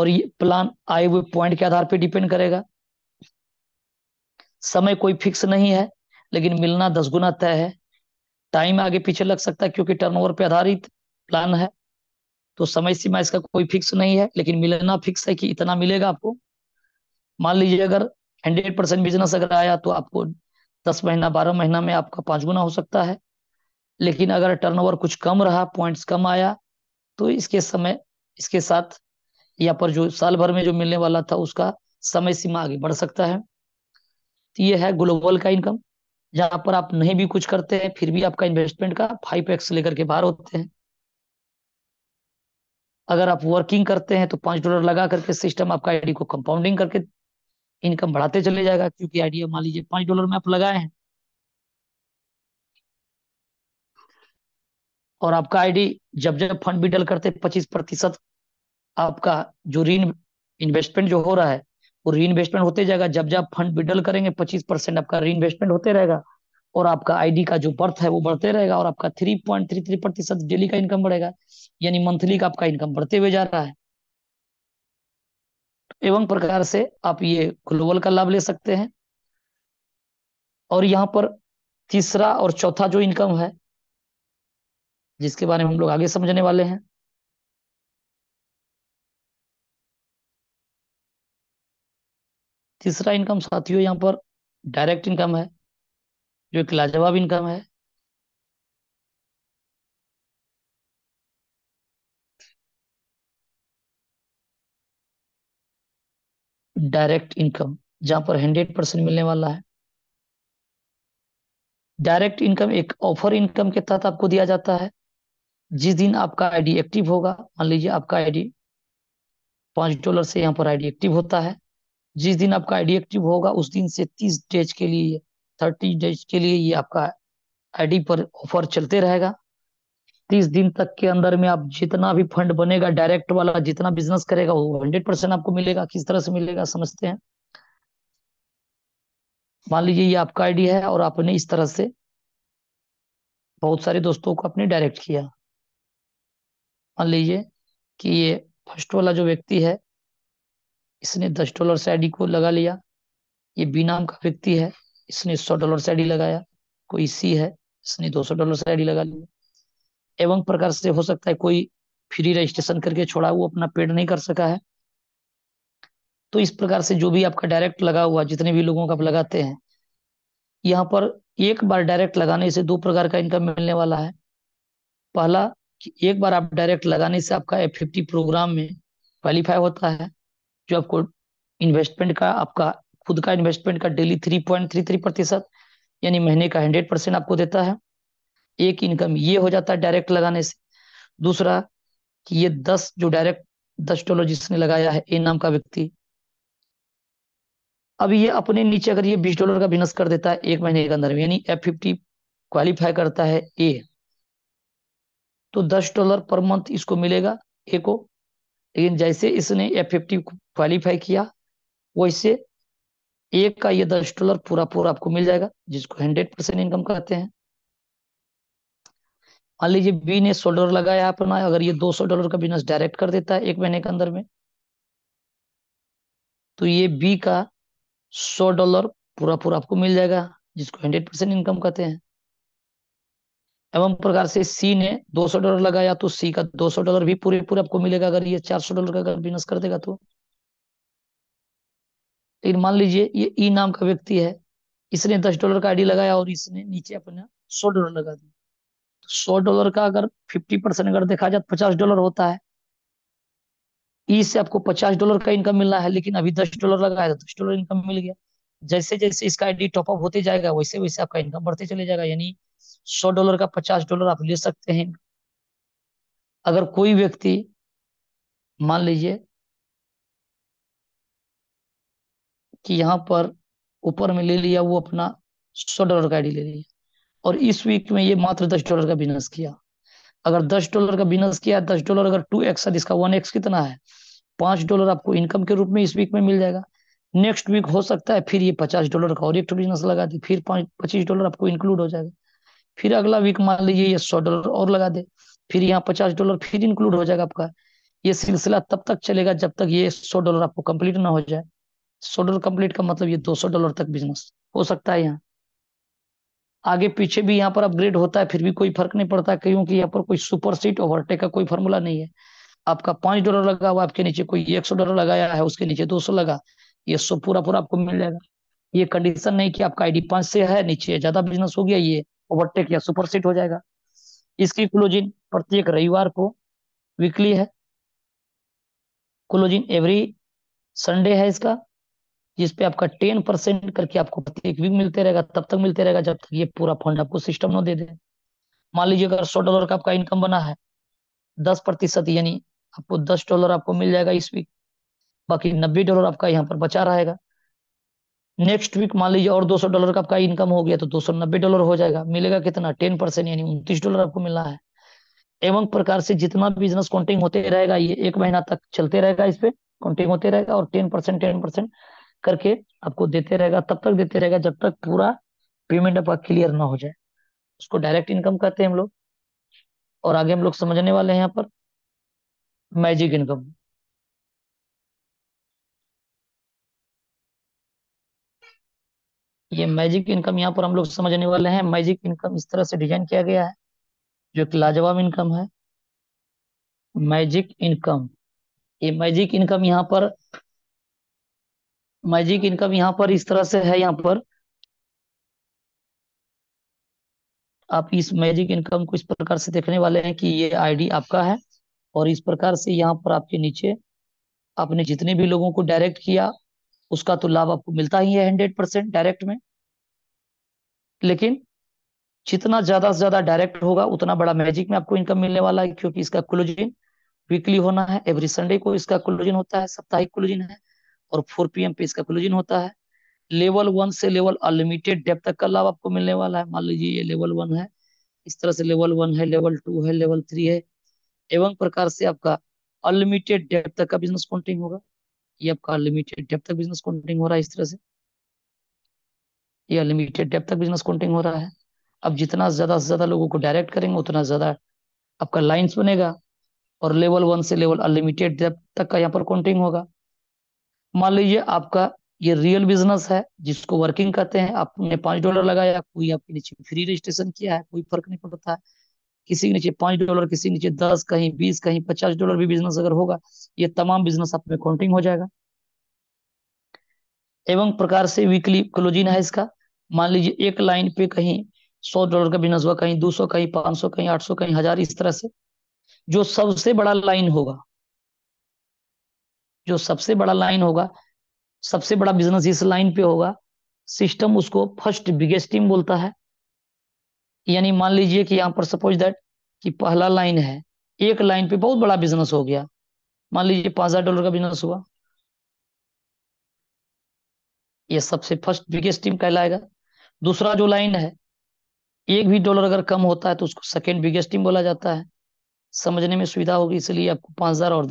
और ये प्लान आए हुए पॉइंट के आधार पर डिपेंड करेगा समय कोई फिक्स नहीं है लेकिन मिलना दस गुना तय है टाइम आगे पीछे लग सकता है क्योंकि टर्नओवर पे आधारित प्लान है तो समय सीमा इसका कोई फिक्स नहीं है लेकिन मिलना फिक्स है कि इतना मिलेगा आपको मान लीजिए अगर हंड्रेड परसेंट बिजनेस अगर आया तो आपको दस महीना बारह महीना में आपका पांच गुना हो सकता है लेकिन अगर टर्नओवर कुछ कम रहा पॉइंट्स कम आया तो इसके समय इसके साथ यहाँ पर जो साल भर में जो मिलने वाला था उसका समय सीमा आगे बढ़ सकता है तो ये है ग्लोबल का इनकम जहां पर आप नहीं भी कुछ करते हैं फिर भी आपका इन्वेस्टमेंट का फाइव एक्स लेकर के बाहर होते हैं अगर आप वर्किंग करते हैं तो पांच डॉलर लगा करके सिस्टम आपका आईडी को कंपाउंडिंग करके इनकम बढ़ाते चले जाएगा क्योंकि आइडिया मान लीजिए पांच डॉलर में आप लगाए हैं और आपका आईडी जब जब फंड बिडल करते पच्चीस प्रतिशत आपका जो रीन इन्वेस्टमेंट जो हो रहा है वो री इन्वेस्टमेंट होते जाएगा जब जब फंड बिडल करेंगे पच्चीस परसेंट आपका री इन्वेस्टमेंट होते रहेगा और आपका आईडी का जो बर्थ है वो बढ़ते रहेगा और आपका थ्री पॉइंट थ्री थ्री प्रतिशत डेली का इनकम बढ़ेगा यानी मंथली का आपका इनकम बढ़ते हुए जा रहा है एवं प्रकार से आप ये ग्लोबल का लाभ ले सकते हैं और यहाँ पर तीसरा और चौथा जो इनकम है जिसके बारे में हम लोग आगे समझने वाले हैं तीसरा इनकम साथियों यहाँ पर डायरेक्ट इनकम है जो एक लाजवाब इनकम है डायरेक्ट इनकम जहां पर हंड्रेड परसेंट मिलने वाला है डायरेक्ट इनकम एक ऑफर इनकम के तहत आपको दिया जाता है जिस दिन आपका आईडी एक्टिव होगा मान लीजिए आपका आईडी पांच डॉलर से यहाँ पर आईडी एक्टिव होता है जिस दिन आपका आईडी एक्टिव होगा उस दिन से तीस डेज के लिए थर्टी डेज के लिए ये आपका आईडी पर ऑफर चलते रहेगा तीस दिन तक के अंदर में आप जितना भी फंड बनेगा डायरेक्ट वाला जितना बिजनेस करेगा वो हंड्रेड परसेंट आपको मिलेगा किस तरह से मिलेगा समझते हैं मान लीजिए ये आपका आइडिया है और आपने इस तरह से बहुत सारे दोस्तों को आपने डायरेक्ट किया मान लीजिए कि ये फर्स्ट वाला जो व्यक्ति है इसने दस डॉलर से आईडी को लगा लिया ये बी नाम का व्यक्ति है इसने सौ डॉलर से आईडी लगाया कोई सी है इसने दो सौ डॉलर से आईडी लगा लिया एवं प्रकार से हो सकता है कोई फ्री रजिस्ट्रेशन करके छोड़ा वो अपना पेड नहीं कर सका है तो इस प्रकार से जो भी आपका डायरेक्ट लगा हुआ जितने भी लोगों का आप लगाते हैं यहाँ पर एक बार डायरेक्ट लगाने से दो प्रकार का इनकम मिलने वाला है पहला कि एक बार आप डायरेक्ट लगाने से आपका एफ फिफ्टी प्रोग्राम में क्वालिफाई होता है जो आपको इन्वेस्टमेंट का आपका खुद का इन्वेस्टमेंट का daily three point three three प्रतिशत यानी महीने का हंड्रेड परसेंट आपको देता है एक इनकम ये हो जाता है डायरेक्ट लगाने से दूसरा कि ये दस जो डायरेक्ट दस डॉलर जिसने लगाया है ए नाम का व्यक्ति अब ये अपने नीचे अगर ये बीस डॉलर का बिजनेस कर देता है एक महीने के अंदर यानी एफ फिफ्टी क्वालिफाई करता है ए तो दस डॉलर पर मंथ इसको मिलेगा ए को लेकिन जैसे इसने एफ फिफ्टी क्वालिफाई किया वैसे एक का ये दस डॉलर पूरा पूरा आपको मिल जाएगा जिसको हंड्रेड परसेंट इनकम कहते हैं मान लीजिए बी ने सौ डॉलर लगाया अपना अगर ये दो सौ डॉलर का बिजनेस डायरेक्ट कर देता है एक महीने के अंदर में तो ये बी का सौ डॉलर पूरा पूरा आपको मिल जाएगा जिसको हंड्रेड परसेंट इनकम कहते हैं एवं प्रकार से सी ने दो सौ डॉलर लगाया तो सी का दो सौ डॉलर भी पूरे पूरे आपको मिलेगा अगर ये चार सौ डॉलर का अगर बिजनेस कर देगा तो लेकिन मान लीजिए ये ई e नाम का व्यक्ति है इसने दस डॉलर का आईडी लगाया और इसने नीचे अपना सौ डॉलर लगा दिया सौ डॉलर का अगर फिफ्टी परसेंट अगर देखा जाए तो पचास डॉलर होता है ई से आपको पचास डॉलर का इनकम मिल रहा है लेकिन अभी दस डॉलर लगाया था तो दस डॉलर इनकम मिल गया जैसे जैसे इसका आईडी टॉपअप होते जाएगा वैसे वैसे आपका इनकम बढ़ते चले जाएगा यानी सौ डॉलर का पचास डॉलर आप ले सकते हैं अगर कोई व्यक्ति मान लीजिए कि यहाँ पर ऊपर में ले लिया वो अपना सौ डॉलर का आईडी ले लिया और इस वीक में ये मात्र दस डॉलर का बिजनेस किया अगर दस डॉलर का बिजनेस किया दस डॉलर अगर टू एक्स है इसका वन एक्स कितना है पांच डॉलर आपको इनकम के रूप में इस वीक में मिल जाएगा नेक्स्ट वीक हो सकता है फिर ये पचास डॉलर का और एक बिजनेस तो लगा दे फिर पच्चीस डॉलर आपको इंक्लूड हो जाएगा फिर अगला वीक मान लीजिए ये सौ डॉलर और लगा दे फिर यहाँ पचास डॉलर फिर इंक्लूड हो जाएगा आपका ये सिलसिला तब तक चलेगा जब तक ये सौ डॉलर आपको कंप्लीट ना हो जाए सौ डॉलर कंप्लीट का मतलब ये दो सौ डॉलर तक बिजनेस हो सकता है यहाँ आगे पीछे भी यहाँ पर अपग्रेड होता है फिर भी कोई फर्क नहीं पड़ता क्योंकि यहाँ पर कोई सुपर सीट ओवरटेक का कोई फॉर्मूला नहीं है आपका पांच डॉलर लगा हुआ आपके नीचे कोई एक सौ डॉलर लगाया है उसके नीचे दो सौ लगा ये सो पूरा पूरा आपको मिल जाएगा ये कंडीशन नहीं कि आपका आईडी पांच से है नीचे ज्यादा बिजनेस हो गया ये ओवरटेक या सुपर सीट हो जाएगा इसकी क्लोजिंग प्रत्येक रविवार को वीकली है क्लोजिंग एवरी संडे है इसका जिसपे आपका टेन परसेंट करके आपको प्रत्येक वीक मिलते रहेगा तब तक मिलते रहेगा जब तक ये पूरा फंड आपको सिस्टम न दे दे मान लीजिए अगर सौ डॉलर का आपका इनकम बना है दस प्रतिशत यानी आपको दस डॉलर आपको मिल जाएगा इस वीक बाकी नब्बे डॉलर आपका यहाँ पर बचा रहेगा नेक्स्ट वीक मान लीजिए और दो सौ डॉलर का आपका इनकम हो गया तो दो सौ नब्बे डॉलर हो जाएगा मिलेगा कितना टेन परसेंट यानी उनतीस डॉलर आपको मिलना है एवं प्रकार से जितना बिजनेस काउंटिंग होते रहेगा ये एक महीना तक चलते रहेगा इस पे काउंटिंग होते रहेगा और टेन परसेंट टेन परसेंट करके आपको देते रहेगा तब तक देते रहेगा जब तक पूरा पेमेंट आपका क्लियर ना हो जाए उसको डायरेक्ट इनकम कहते हैं हम लोग और आगे हम लोग समझने वाले हैं यहाँ पर मैजिक इनकम ये मैजिक इनकम यहाँ पर हम लोग समझने वाले हैं मैजिक इनकम इस तरह से डिजाइन किया गया है जो एक लाजवाब इनकम है मैजिक इनकम ये मैजिक इनकम यहाँ पर मैजिक इनकम यहाँ पर इस तरह से है यहाँ पर आप इस मैजिक इनकम को इस प्रकार से देखने वाले हैं कि ये आईडी आपका है और इस प्रकार से यहाँ पर आपके नीचे आपने जितने भी लोगों को डायरेक्ट किया उसका तो लाभ आपको मिलता ही है हंड्रेड परसेंट डायरेक्ट में लेकिन जितना ज्यादा से ज्यादा डायरेक्ट होगा उतना बड़ा मैजिक में आपको इनकम मिलने वाला है क्योंकि इसका क्लोजिन वीकली होना है एवरी संडे को इसका क्लोजिन होता है साप्ताहिक क्लोजिन है और फोर पीएम पे इसका क्लोजिंग होता है लेवल वन से लेवल अनलिमिटेड डेप तक का लाभ आपको मिलने वाला है मान लीजिए ये लेवल वन है इस तरह से लेवल वन है लेवल टू है लेवल थ्री है एवं प्रकार से आपका अनलिमिटेड डेप तक का बिजनेस काउंटिंग होगा ये आपका अनलिमिटेड डेप तक बिजनेस काउंटिंग हो रहा है इस तरह से ये अनलिमिटेड डेप तक बिजनेस काउंटिंग हो रहा है अब जितना ज्यादा से ज्यादा लोगों को डायरेक्ट करेंगे उतना ज्यादा आपका लाइन्स बनेगा और लेवल वन से लेवल अनलिमिटेड डेप तक का यहाँ पर काउंटिंग होगा मान लीजिए आपका ये रियल बिजनेस है जिसको वर्किंग कहते हैं आपने पांच डॉलर लगाया कोई आपके नीचे फ्री रजिस्ट्रेशन किया है कोई फर्क नहीं पड़ता है किसी के नीचे पांच डॉलर किसी के नीचे दस कहीं बीस कहीं पचास डॉलर भी बिजनेस अगर होगा ये तमाम बिजनेस आप में काउंटिंग हो जाएगा एवं प्रकार से वीकली क्लोजिंग है इसका मान लीजिए एक लाइन पे कहीं सौ डॉलर का बिजनेस हुआ कहीं दो सौ कहीं पांच सौ कहीं आठ सौ कहीं हजार इस तरह से जो सबसे बड़ा लाइन होगा जो सबसे बड़ा लाइन होगा सबसे बड़ा बिजनेस इस लाइन पे होगा सिस्टम उसको फर्स्ट बिगेस्ट टीम बोलता है यानी मान लीजिए कि यहाँ पर सपोज दैट कि पहला लाइन है एक लाइन पे बहुत बड़ा बिजनेस हो गया मान लीजिए पांच हजार डॉलर का बिजनेस हुआ ये सबसे फर्स्ट बिगेस्ट टीम कहलाएगा दूसरा जो लाइन है एक भी डॉलर अगर कम होता है तो उसको सेकेंड बिगेस्ट टीम बोला जाता है समझने में सुविधा होगी इसलिए आपको पांच हजार और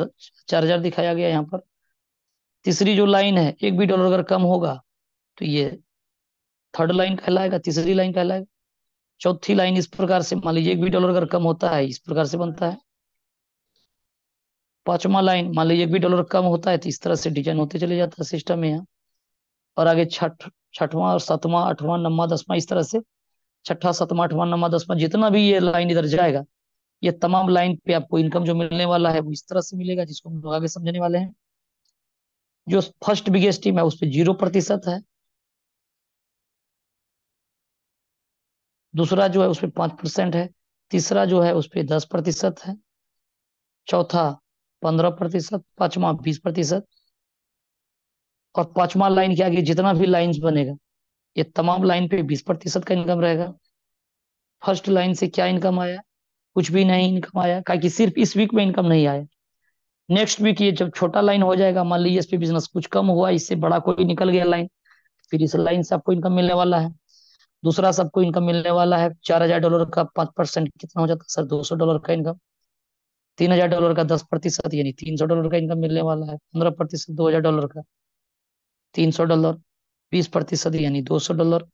चार हजार दिखाया गया यहाँ पर तीसरी जो लाइन है एक भी डॉलर अगर कम होगा तो ये थर्ड लाइन कहलाएगा तीसरी लाइन कहलाएगा चौथी लाइन इस प्रकार से मान लीजिए एक भी डॉलर अगर कम होता है इस प्रकार से बनता है पांचवा लाइन मान लीजिए एक भी डॉलर कम होता है तो इस तरह से डिजाइन होते चले जाता है सिस्टम में यहाँ और आगे छठ छठवां और सातवां आठवां नवा दसवां इस तरह से छठा सातवां आठवां नवा दसवां जितना भी ये लाइन इधर जाएगा ये तमाम लाइन पे आपको इनकम जो मिलने वाला है वो इस तरह से मिलेगा जिसको हम लोग आगे समझने वाले हैं जो फर्स्ट बिगेस्ट टीम है उस पर जीरो प्रतिशत है दूसरा जो है उस पर पांच परसेंट है तीसरा जो है उस पर दस प्रतिशत है चौथा पंद्रह प्रतिशत पांचवा बीस प्रतिशत और पांचवा लाइन के आगे जितना भी लाइन बनेगा ये तमाम लाइन पे बीस प्रतिशत का इनकम रहेगा फर्स्ट लाइन से क्या इनकम आया कुछ भी नहीं इनकम आया क्या कि सिर्फ इस वीक में इनकम नहीं आया नेक्स्ट वीक ये जब छोटा लाइन हो जाएगा मान लीजिए इस पे बिजनेस कुछ कम हुआ इससे बड़ा कोई निकल गया लाइन फिर इस लाइन से आपको इनकम मिलने वाला है दूसरा सबको इनकम मिलने वाला है चार हजार डॉलर का पांच परसेंट कितना हो जाता है सर दो सौ डॉलर का इनकम तीन हजार डॉलर का दस प्रतिशत यानी तीन सौ डॉलर का इनकम मिलने वाला है पंद्रह प्रतिशत दो हजार डॉलर का तीन सौ डॉलर बीस प्रतिशत यानी दो सौ डॉलर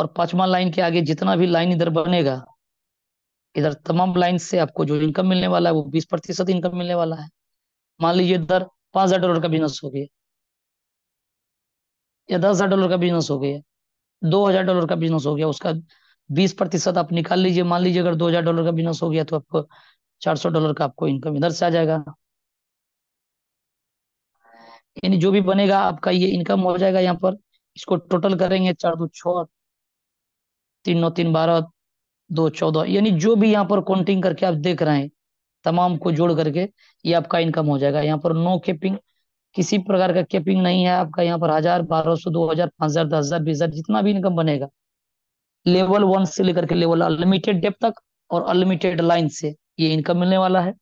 और पांचवा लाइन के आगे जितना भी लाइन इधर बनेगा इधर तमाम लाइन से आपको जो इनकम मिलने वाला है वो बीस प्रतिशत इनकम मिलने वाला है मान लीजिए इधर पांच हजार डॉलर का बिजनेस हो गया या दस हजार डॉलर का बिजनेस हो गया दो हजार डॉलर का बिजनेस हो गया उसका बीस प्रतिशत आप निकाल लीजिए मान लीजिए अगर दो हजार डॉलर का बिजनेस हो गया तो आपको चार सौ डॉलर का आपको इनकम इधर से आ जाएगा यानी जो भी बनेगा आपका ये इनकम हो जाएगा यहाँ पर इसको टोटल करेंगे चार दो छ तीन नौ तीन बारह दो चौदह यानी जो भी यहाँ पर काउंटिंग करके आप देख रहे हैं तमाम को जोड़ करके ये आपका इनकम हो जाएगा यहाँ पर नो केपिंग किसी प्रकार का केपिंग नहीं है आपका यहाँ पर हजार बारह सौ दो हजार पांच हजार दस हजार बीस हजार जितना भी इनकम बनेगा लेवल वन से लेकर के लेवल अनलिमिटेड डेप तक और अनलिमिटेड लाइन से ये इनकम मिलने वाला है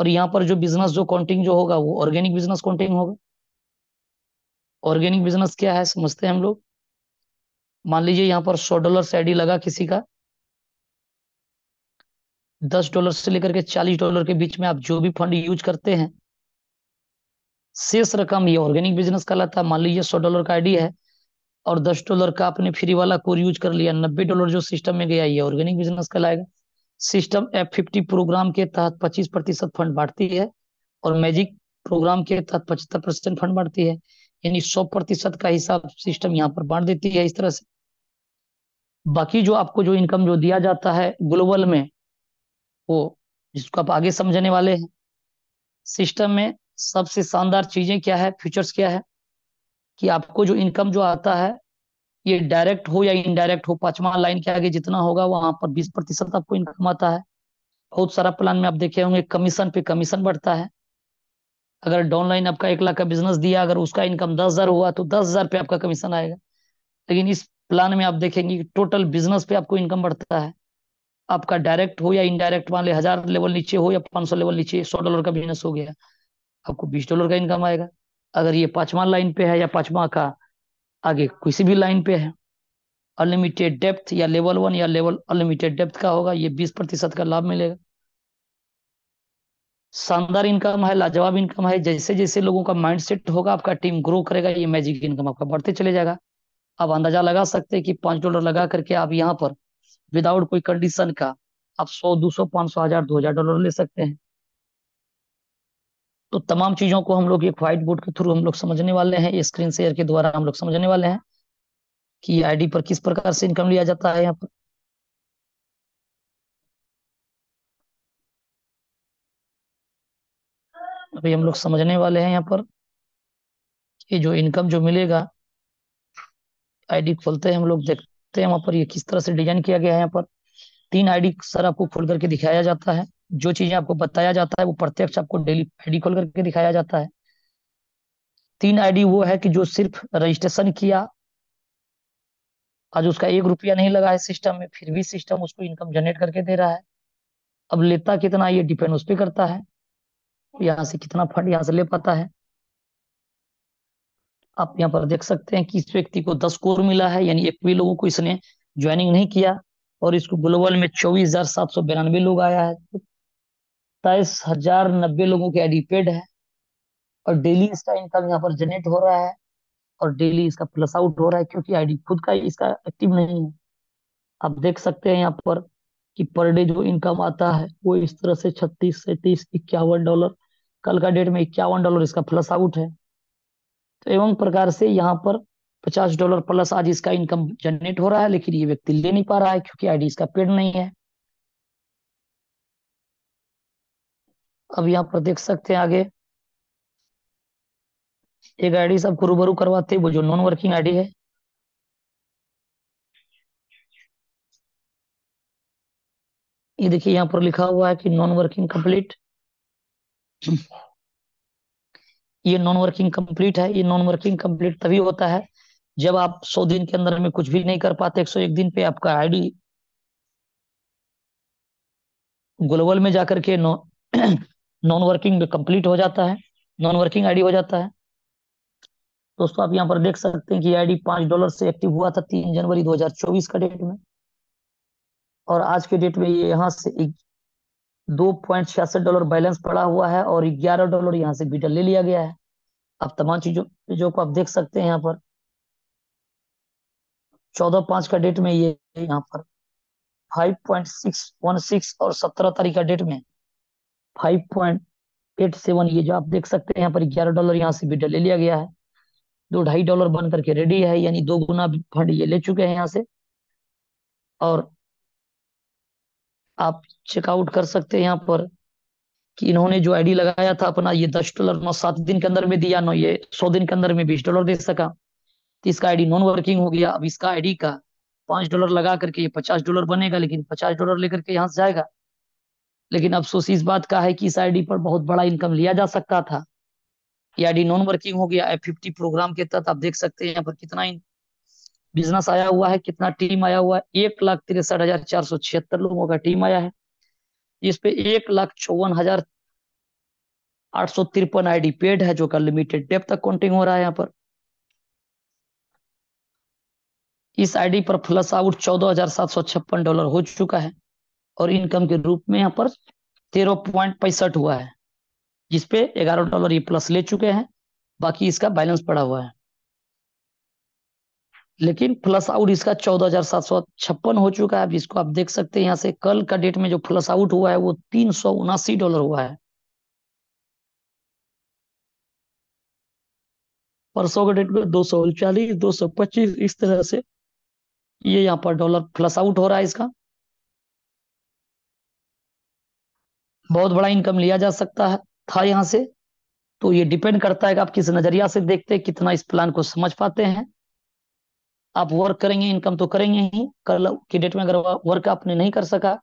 और यहाँ पर जो बिजनेस जो काउंटिंग जो होगा वो ऑर्गेनिक बिजनेस काउंटिंग होगा ऑर्गेनिक बिजनेस क्या है समझते हैं हम लोग मान लीजिए यहाँ पर सौ डॉलर आईडी लगा किसी का दस डॉलर से लेकर के चालीस डॉलर के बीच में आप जो भी फंड यूज करते हैं शेष रकम ये ऑर्गेनिक बिजनेस कहलाता है मान लीजिए सौ डॉलर का आईडी है और दस डॉलर का आपने फ्री वाला कोर यूज कर लिया नब्बे डॉलर जो सिस्टम में गया ये ऑर्गेनिक बिजनेस कहलाएगा सिस्टम एफ फिफ्टी प्रोग्राम के तहत पच्चीस प्रतिशत फंड बांटती है और मैजिक प्रोग्राम के तहत पचहत्तर परसेंट फंड बांटती है यानी सौ प्रतिशत का हिसाब सिस्टम यहाँ पर बांट देती है इस तरह से बाकी जो आपको जो इनकम जो दिया जाता है ग्लोबल में वो जिसको आप आगे समझने वाले हैं सिस्टम में सबसे शानदार चीजें क्या है फ्यूचर्स क्या है कि आपको जो इनकम जो आता है ये डायरेक्ट हो या इनडायरेक्ट हो पांचवा लाइन के आगे जितना होगा वहां पर बीस प्रतिशत आपको इनकम आता है बहुत सारा प्लान में आप देखे होंगे कमीशन पे कमीशन बढ़ता है अगर डाउन लाइन आपका एक लाख का बिजनेस दिया अगर उसका इनकम दस हजार हुआ तो दस हजार पे आपका कमीशन आएगा लेकिन इस प्लान में आप देखेंगे कि टोटल बिजनेस पे आपको इनकम बढ़ता है आपका डायरेक्ट हो या इनडायरेक्ट मान ले हजार लेवल नीचे हो या पांच सौ लेवल नीचे सौ डॉलर का बिजनेस हो गया आपको बीस डॉलर का इनकम आएगा अगर ये पांचवा लाइन पे है या पांचवा का आगे किसी भी लाइन पे है अनलिमिटेड डेप्थ या लेवल वन या लेवल अनलिमिटेड डेप्थ का होगा ये बीस प्रतिशत का लाभ मिलेगा शानदार इनकम है लाजवाब इनकम है जैसे जैसे लोगों का माइंडसेट होगा आपका टीम ग्रो करेगा ये मैजिक इनकम आपका बढ़ते चले जाएगा आप अंदाजा लगा सकते हैं कि पांच डॉलर लगा करके आप यहाँ पर विदाउट कोई कंडीशन का आप सौ दो सौ पांच सौ हजार दो हजार डॉलर ले सकते हैं तो तमाम चीजों को हम लोग एक व्हाइट बोर्ड के थ्रू हम लोग समझने वाले हैं स्क्रीन शेयर के द्वारा हम लोग समझने वाले हैं कि आईडी पर किस प्रकार से इनकम लिया जाता है यहाँ पर अभी हम लोग समझने वाले हैं यहाँ पर कि जो इनकम जो मिलेगा आईडी खोलते हैं हम लोग देखते सकते हैं वहां पर ये किस तरह से डिजाइन किया गया है यहाँ पर तीन आईडी सर आपको खोल करके दिखाया जाता है जो चीजें आपको बताया जाता है वो प्रत्यक्ष आपको डेली आईडी खोल करके दिखाया जाता है तीन आईडी वो है कि जो सिर्फ रजिस्ट्रेशन किया आज उसका एक रुपया नहीं लगा है सिस्टम में फिर भी सिस्टम उसको इनकम जनरेट करके दे रहा है अब लेता कितना ये डिपेंड उस पर करता है यहाँ से कितना फंड यहाँ से ले पाता है आप यहाँ पर देख सकते हैं कि इस व्यक्ति को दस कोर मिला है यानी एक भी लोगों को इसने ज्वाइनिंग नहीं किया और इसको ग्लोबल में चौबीस हजार सात सौ बिरानवे लोग आया है सत्ताईस हजार नब्बे लोगों के आईडी पेड है और डेली इसका इनकम यहाँ पर जनरेट हो रहा है और डेली इसका प्लस आउट हो रहा है क्योंकि आईडी खुद का इसका एक्टिव नहीं है आप देख सकते हैं यहाँ पर कि पर डे जो इनकम आता है वो इस तरह से छत्तीस सैतीस इक्यावन डॉलर कल का डेट में इक्यावन डॉलर इसका प्लस आउट है तो एवं प्रकार से यहाँ पर पचास डॉलर प्लस आज इसका इनकम जनरेट हो रहा है लेकिन ये व्यक्ति ले नहीं पा रहा है क्योंकि आईडी इसका पेड नहीं है अब यहाँ पर देख सकते हैं आगे एक आईडी सब आपको रूबरू करवाते हैं वो जो नॉन वर्किंग आईडी है ये देखिए यहाँ पर लिखा हुआ है कि नॉन वर्किंग कंप्लीट ये नॉन वर्किंग कंप्लीट है ये नॉन वर्किंग कंप्लीट तभी होता है जब आप सौ दिन के अंदर में कुछ भी नहीं कर पाते एक सौ एक दिन पे आपका आईडी ग्लोबल में जाकर के नॉन वर्किंग कंप्लीट हो जाता है नॉन वर्किंग आईडी हो जाता है दोस्तों आप यहां पर देख सकते हैं कि आईडी पांच डॉलर से एक्टिव हुआ था तीन जनवरी 2024 का डेट में और आज के डेट में ये यहां से दो पॉइंट छियासठ डॉलर बैलेंस पड़ा हुआ है और ग्यारह डॉलर यहाँ से बीटा ले लिया गया है अब तमाम चीजों चीजों को आप देख सकते हैं यहाँ पर चौदह पांच का डेट में ये यहाँ पर five point six one six और सत्रह तारीख का डेट में फाइव पॉइंट एट सेवन ये जो आप देख सकते हैं यहाँ पर ग्यारह डॉलर यहाँ से बीटा ले लिया गया है दो ढाई डॉलर बन करके रेडी है यानी दो गुना फंड ये ले चुके हैं यहाँ से और आप चेकआउट कर सकते हैं यहाँ पर कि इन्होंने जो आईडी लगाया था अपना ये दस डॉलर नौ सात दिन के अंदर में दिया नौ ये सौ दिन के अंदर में बीस डॉलर दे सका तो इसका आईडी नॉन वर्किंग हो गया अब इसका आईडी का पांच डॉलर लगा करके ये पचास डॉलर बनेगा लेकिन पचास डॉलर लेकर के यहाँ से जाएगा लेकिन अफसोस इस बात का है कि इस आईडी पर बहुत बड़ा इनकम लिया जा सकता था ये आईडी नॉन वर्किंग हो गया एफ फिफ्टी प्रोग्राम के तहत आप देख सकते हैं यहाँ पर कितना बिजनेस आया हुआ है कितना टीम आया हुआ है एक लाख तिरसठ हजार चार सौ छिहत्तर लोगों का टीम आया है इस पे एक लाख चौवन हजार आठ सौ तिरपन आईडी पेड है जो का लिमिटेड डेप तक काउंटिंग हो रहा है यहाँ पर इस आईडी पर फ्लस आउट चौदह हजार सात सौ छप्पन डॉलर हो चुका है और इनकम के रूप में यहाँ पर तेरह पॉइंट पैंसठ हुआ है जिसपे ग्यारह डॉलर ये प्लस ले चुके हैं बाकी इसका बैलेंस पड़ा हुआ है लेकिन प्लस आउट इसका चौदह हजार सात सौ छप्पन हो चुका है जिसको आप देख सकते हैं यहाँ से कल का डेट में जो प्लस आउट हुआ है वो तीन सौ उनासी डॉलर हुआ है परसों के डेट में दो सौ उनचालीस दो सौ पच्चीस इस तरह से ये यहाँ पर डॉलर प्लस आउट हो रहा है इसका बहुत बड़ा इनकम लिया जा सकता है था यहाँ से तो ये डिपेंड करता है कि आप किस नजरिया से देखते हैं कितना इस प्लान को समझ पाते हैं आप वर्क करेंगे इनकम तो करेंगे ही कल के डेट में अगर वर्क आपने नहीं कर सका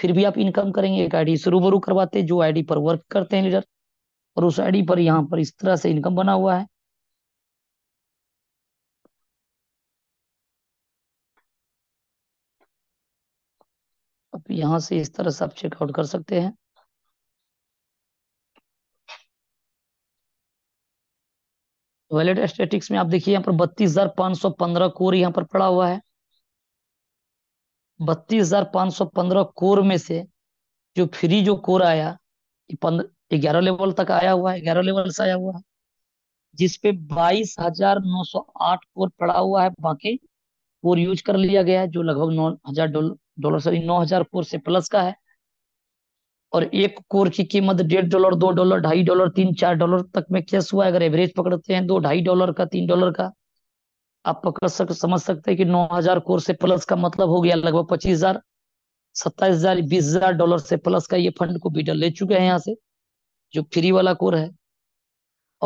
फिर भी आप इनकम करेंगे एक आईडी शुरू रूबरू करवाते जो आईडी पर वर्क करते हैं लीडर और उस आईडी पर यहाँ पर इस तरह से इनकम बना हुआ है अब यहां से इस तरह से आप चेकआउट कर सकते हैं वैलिड स्टेटिक्स में आप देखिए यहाँ पर बत्तीस हजार पांच सौ पंद्रह कोर यहाँ पर पड़ा हुआ है बत्तीस हजार पांच सौ पंद्रह कोर में से जो फ्री जो कोर आया ग्यारह लेवल तक आया हुआ है ग्यारह लेवल से आया हुआ है जिसपे बाईस हजार नौ सौ आठ कोर पड़ा हुआ है बाकी कोर यूज कर लिया गया है जो लगभग नौ हजार डॉलर सॉरी नौ हजार कोर से प्लस का है और एक कोर की कीमत डेढ़ डॉलर दो डॉलर ढाई डॉलर तीन चार डॉलर तक में केस हुआ है अगर एवरेज पकड़ते हैं दो तो ढाई डॉलर का तीन डॉलर का आप पकड़ सक समझ सकते हैं कि नौ हजार कोर से प्लस का मतलब हो गया लगभग पच्चीस हजार सत्ताईस हजार बीस हजार डॉलर से प्लस का ये फंड को बीडर ले चुके हैं यहाँ से जो फ्री वाला कोर है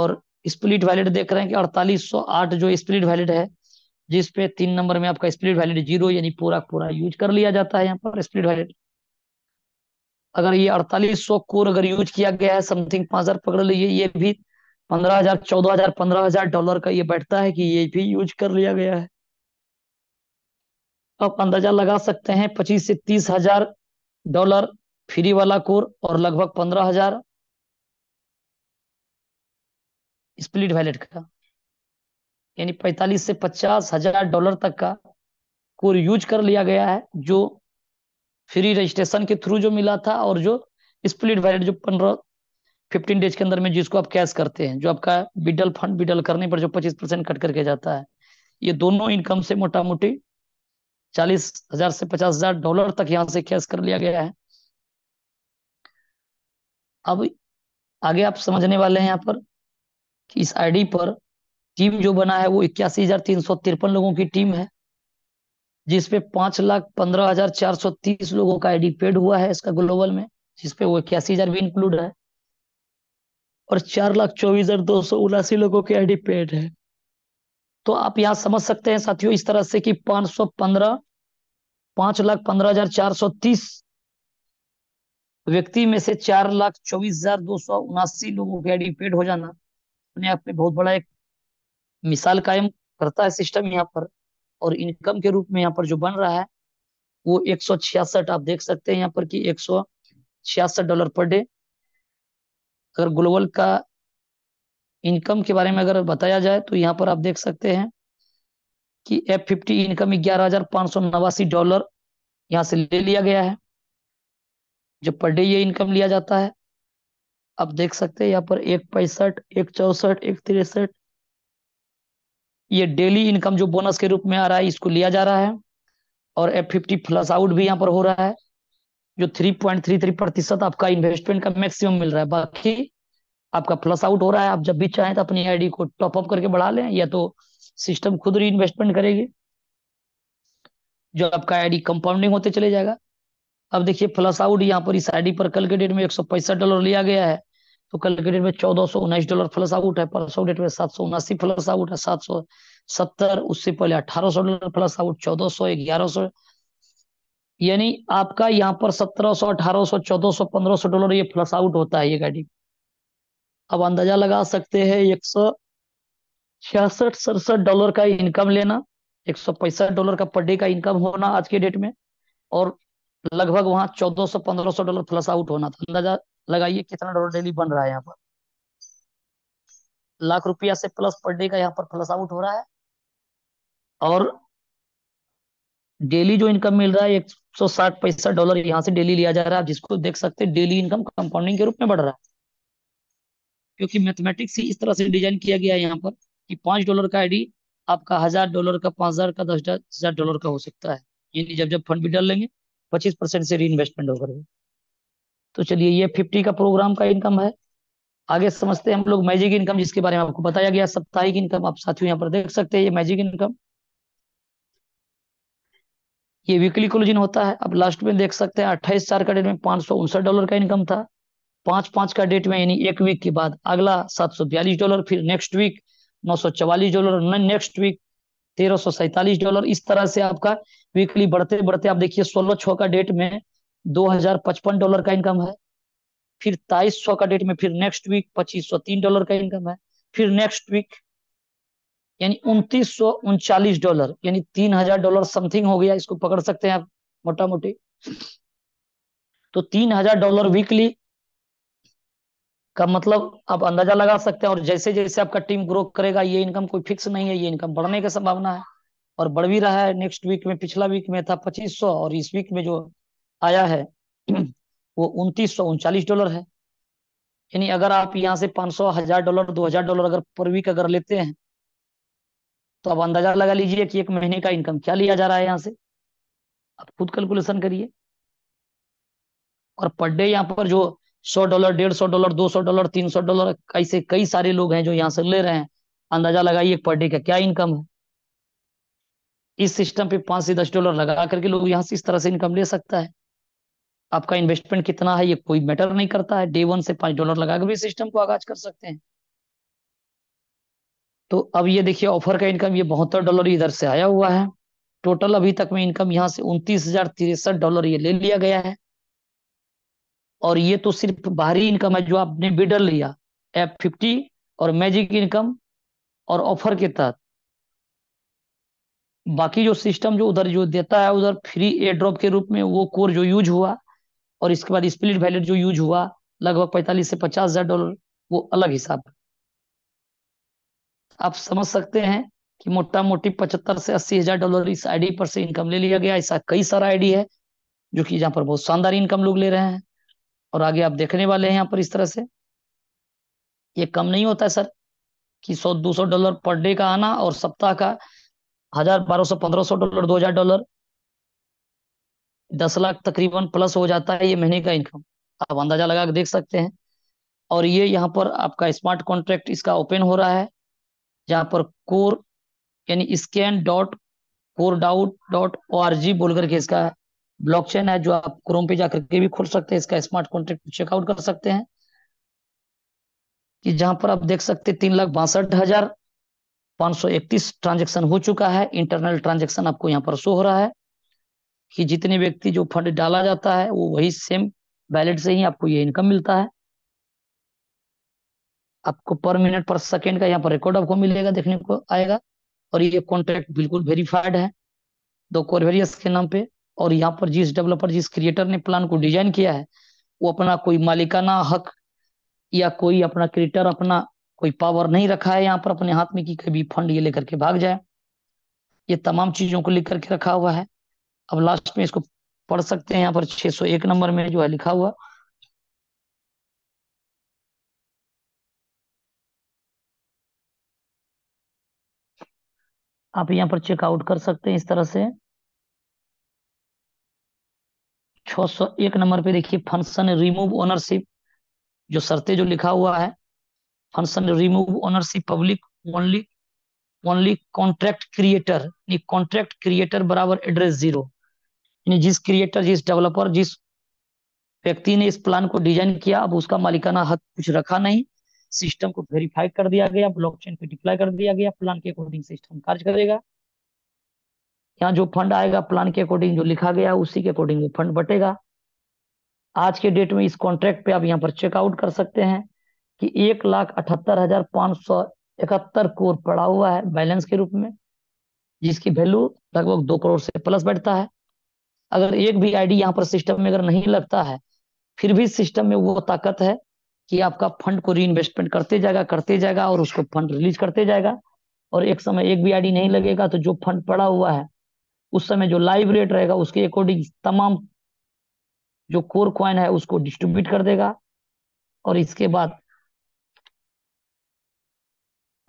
और स्प्लिट वैलिड देख रहे हैं कि अड़तालीस सौ आठ जो स्प्लिट वैलिड है जिसपे तीन नंबर में आपका स्प्लिट वैलिड जीरो यानी पूरा पूरा यूज कर लिया जाता है यहाँ पर स्प्लिट वैलिड अगर ये अड़तालीस सौ कोर अगर यूज किया गया है समथिंग पांच हजार पकड़ लीजिए ये भी पंद्रह हजार चौदह हजार पंद्रह हजार डॉलर का ये बैठता है कि ये भी यूज कर लिया गया है आप अंदाजा लगा सकते हैं पच्चीस से तीस हजार डॉलर फ्री वाला कोर और लगभग पंद्रह हजार स्प्लिट वैलेट का यानी पैतालीस से पचास हजार डॉलर तक का कोर यूज कर लिया गया है जो फ्री रजिस्ट्रेशन के थ्रू जो मिला था और जो स्प्लिट वैलिड जो पंद्रह फिफ्टीन डेज के अंदर में जिसको आप कैश करते हैं जो आपका बिडल फंड बिडल करने पर जो पच्चीस परसेंट कट करके जाता है ये दोनों इनकम से मोटा मोटी चालीस हजार से पचास हजार डॉलर तक यहाँ से कैश कर लिया गया है अब आगे आप समझने वाले हैं यहाँ पर कि इस आईडी पर टीम जो बना है वो इक्यासी हजार तीन सौ तिरपन लोगों की टीम है जिसपे पांच लाख पंद्रह हजार चार सौ तीस लोगों का आईडी पेड हुआ है इसका ग्लोबल में जिसपे वो इक्यासी हजार भी इंक्लूड है और चार लाख चौबीस हजार दो सौ उनासी लोगों के आईडी पेड है तो आप यहाँ समझ सकते हैं साथियों इस तरह से कि पांच सौ पंद्रह पांच लाख पंद्रह हजार चार सौ तीस व्यक्ति में से चार लाख चौबीस हजार दो सौ उनासी लोगों के आईडी पेड हो जाना अपने आप में बहुत बड़ा एक मिसाल कायम करता है सिस्टम यहाँ पर और इनकम के रूप में यहाँ पर जो बन रहा है वो एक आप देख सकते हैं यहाँ पर कि एक डॉलर पर डे अगर ग्लोबल का इनकम के बारे में अगर बताया जाए तो यहाँ पर आप देख सकते हैं कि एफ फिफ्टी इनकम ग्यारह हजार पांच सौ नवासी डॉलर यहाँ से ले लिया गया है जो पर डे ये इनकम लिया जाता है आप देख सकते हैं यहाँ पर एक पैंसठ एक चौसठ एक तिरसठ ये डेली इनकम जो बोनस के रूप में आ रहा है इसको लिया जा रहा है और एफ फिफ्टी प्लस आउट भी यहाँ पर हो रहा है जो थ्री पॉइंट थ्री थ्री प्रतिशत आपका इन्वेस्टमेंट का मैक्सिमम मिल रहा है बाकी आपका प्लस आउट हो रहा है आप जब भी चाहें तो अपनी आईडी को टॉप अप करके बढ़ा लें या तो सिस्टम खुद री इन्वेस्टमेंट करेगी जो आपका आईडी कंपाउंडिंग होते चले जाएगा अब देखिए प्लस आउट यहाँ पर इस आईडी पर कल के डेट में एक डॉलर लिया गया है तो कल के डेट में चौदह सौ उन्नीस डॉलर फ्लस आउट है परसों डेट में सात सौ उन्नासी फ्लस आउट है सात सौ सत्तर उससे पहले अठारह सौ डॉलर फ्लस आउट चौदह सौ ग्यारह सौ यानी आपका यहाँ पर सत्रह सौ अठारह सौ चौदह सौ पंद्रह सौ डॉलर ये फ्लस आउट होता है ये गाड़ी अब अंदाजा लगा सकते हैं एक सौ छियासठ सड़सठ डॉलर का इनकम लेना एक सौ पैंसठ डॉलर का पर डे का इनकम होना आज के डेट में और लगभग वहां चौदह सौ पंद्रह सौ डॉलर फ्लस आउट होना था अंदाजा लगाइए कितना डॉलर डेली बन रहा है यहाँ पर लाख रुपया से प्लस पर डे का यहाँ पर प्लस आउट हो रहा है और डेली जो इनकम मिल रहा है एक सौ साठ पैसा डॉलर यहाँ से डेली लिया जा रहा है आप जिसको देख सकते हैं डेली इनकम कंपाउंडिंग के रूप में बढ़ रहा है क्योंकि मैथमेटिक्स ही इस तरह से डिजाइन किया गया है यहाँ पर कि पांच डॉलर का आईडी आपका हजार डॉलर का पांच हजार का दस हजार डॉलर का हो सकता है यानी जब जब फंड भी डाल लेंगे पच्चीस से री इन्वेस्टमेंट होकर तो चलिए ये फिफ्टी का प्रोग्राम का इनकम है आगे समझते हैं हम लोग मैजिक इनकम जिसके बारे में आपको बताया गया साप्ताहिक इनकम आप साथियों यहाँ पर देख सकते हैं ये मैजिक इनकम ये वीकली क्लोजिंग होता है अब लास्ट में देख सकते हैं अट्ठाईस चार का डेट में पांच डॉलर का इनकम था पांच पांच का डेट में यानी एक वीक के बाद अगला सात डॉलर फिर नेक्स्ट वीक नौ डॉलर नेक्स्ट वीक तेरह डॉलर इस तरह से आपका वीकली बढ़ते बढ़ते आप देखिए सोलह छह का डेट में 2055 डॉलर का इनकम है फिर तेईस सौ का डेट में फिर नेक्स्ट वीक पच्चीस सौ तीन डॉलर का इनकम है फिर नेक्स्ट वीक यानी उनतीस सौ उनचालीस डॉलर यानी तीन हजार डॉलर समथिंग हो गया इसको पकड़ सकते हैं आप मोटा मोटी तो तीन हजार डॉलर वीकली का मतलब आप अंदाजा लगा सकते हैं और जैसे जैसे आपका टीम ग्रो करेगा ये इनकम कोई फिक्स नहीं है ये इनकम बढ़ने का संभावना है और बढ़ भी रहा है नेक्स्ट वीक में पिछला वीक में था पच्चीस सौ और इस वीक में जो आया है वो उनतीस सौ उनचालीस डॉलर है यानी अगर आप यहाँ से पाँच सौ हजार डॉलर दो हजार डॉलर अगर पर वीक अगर लेते हैं तो आप अंदाजा लगा लीजिए कि एक महीने का इनकम क्या लिया जा रहा है यहाँ से आप खुद कैलकुलेशन करिए और पर डे यहाँ पर जो सौ डॉलर डेढ़ सौ डॉलर दो सौ डॉलर तीन सौ डॉलर ऐसे कई सारे लोग हैं जो यहाँ से ले रहे हैं अंदाजा लगाइए पर डे का क्या इनकम है इस सिस्टम पे पांच से दस डॉलर लगा करके लोग यहाँ से इस तरह से इनकम ले सकता है आपका इन्वेस्टमेंट कितना है ये कोई मैटर नहीं करता है डे वन से पांच डॉलर लगा के भी सिस्टम को आगाज कर सकते हैं तो अब ये देखिए ऑफर का इनकम ये बहत्तर डॉलर इधर से आया हुआ है टोटल अभी तक में इनकम यहाँ से उनतीस हजार तिरसठ डॉलर ये ले लिया गया है और ये तो सिर्फ बाहरी इनकम है जो आपने बिडर लिया एफ फिफ्टी और मैजिक इनकम और ऑफर के तहत बाकी जो सिस्टम जो उधर जो देता है उधर फ्री एयर ड्रॉप के रूप में वो कोर जो यूज हुआ और इसके बाद स्प्लिट वैलेट जो यूज हुआ लगभग पैंतालीस से पचास हजार डॉलर वो अलग हिसाब आप समझ सकते हैं कि मोटा मोटी पचहत्तर से अस्सी हजार डॉलर इस आईडी पर से इनकम ले लिया गया ऐसा कई सारा आईडी है जो कि यहाँ पर बहुत शानदार इनकम लोग ले रहे हैं और आगे आप देखने वाले हैं यहाँ पर इस तरह से ये कम नहीं होता है सर कि सौ दो सौ डॉलर पर डे का आना और सप्ताह का हजार बारह सौ पंद्रह सौ डॉलर दो हजार डॉलर दस लाख तकरीबन प्लस हो जाता है ये महीने का इनकम आप अंदाजा लगा के देख सकते हैं और ये यहाँ पर आपका स्मार्ट कॉन्ट्रैक्ट इसका ओपन हो रहा है जहाँ पर कोर यानी scan dot core doubt dot O R G बोल करके इसका ब्लॉकचेन है जो आप क्रोम पे जाकर के भी खोल सकते हैं इसका स्मार्ट कॉन्ट्रैक्ट चेकआउट कर सकते हैं कि जहां पर आप देख सकते तीन लाख बासठ हजार पांच सौ इकतीस ट्रांजेक्शन हो चुका है इंटरनल ट्रांजेक्शन आपको यहाँ पर शो हो रहा है कि जितने व्यक्ति जो फंड डाला जाता है वो वही सेम बैलेट से ही आपको ये इनकम मिलता है आपको पर मिनट पर सेकेंड का यहाँ पर रिकॉर्ड आपको मिलेगा देखने को आएगा और ये कॉन्ट्रैक्ट बिल्कुल वेरीफाइड है दो कोरवेरियस के नाम पे और यहाँ पर जिस डेवलपर जिस क्रिएटर ने प्लान को डिजाइन किया है वो अपना कोई मालिकाना हक या कोई अपना क्रिएटर अपना कोई पावर नहीं रखा है यहाँ पर अपने हाथ में कि कभी फंड ये लेकर के भाग जाए ये तमाम चीजों को लिख करके रखा हुआ है अब लास्ट में इसको पढ़ सकते हैं यहाँ पर 601 नंबर में जो है लिखा हुआ आप यहाँ पर चेकआउट कर सकते हैं इस तरह से 601 नंबर पे देखिए फंक्शन रिमूव ओनरशिप जो शर्ते जो लिखा हुआ है function remove ownership public only only contract creator contract creator बराबर एड्रेस जीरो यानी जिस क्रिएटर जिस डेवलपर जिस व्यक्ति ने इस प्लान को डिजाइन किया अब उसका मालिकाना हक कुछ रखा नहीं सिस्टम को वेरीफाई कर दिया गया ब्लॉकचेन पे डिप्लाई कर दिया गया प्लान के अकॉर्डिंग सिस्टम कार्य करेगा यहाँ जो फंड आएगा प्लान के अकॉर्डिंग जो लिखा गया उसी के अकॉर्डिंग वो फंड बटेगा आज के डेट में इस कॉन्ट्रैक्ट पे आप यहाँ पर चेकआउट कर सकते हैं कि एक लाख अठहत्तर हजार पांच सौ इकहत्तर करोड़ पड़ा हुआ है बैलेंस के रूप में जिसकी वैल्यू लगभग दो करोड़ से प्लस बैठता है अगर एक भी आईडी यहाँ पर सिस्टम में अगर नहीं लगता है फिर भी सिस्टम में वो ताकत है कि आपका फंड को री इन्वेस्टमेंट करते जाएगा करते जाएगा और उसको फंड रिलीज करते जाएगा और एक समय एक भी आईडी नहीं लगेगा तो जो फंड पड़ा हुआ है उस समय जो लाइव रेट रहेगा उसके अकॉर्डिंग तमाम जो कोर क्वाइन है उसको डिस्ट्रीब्यूट कर देगा और इसके बाद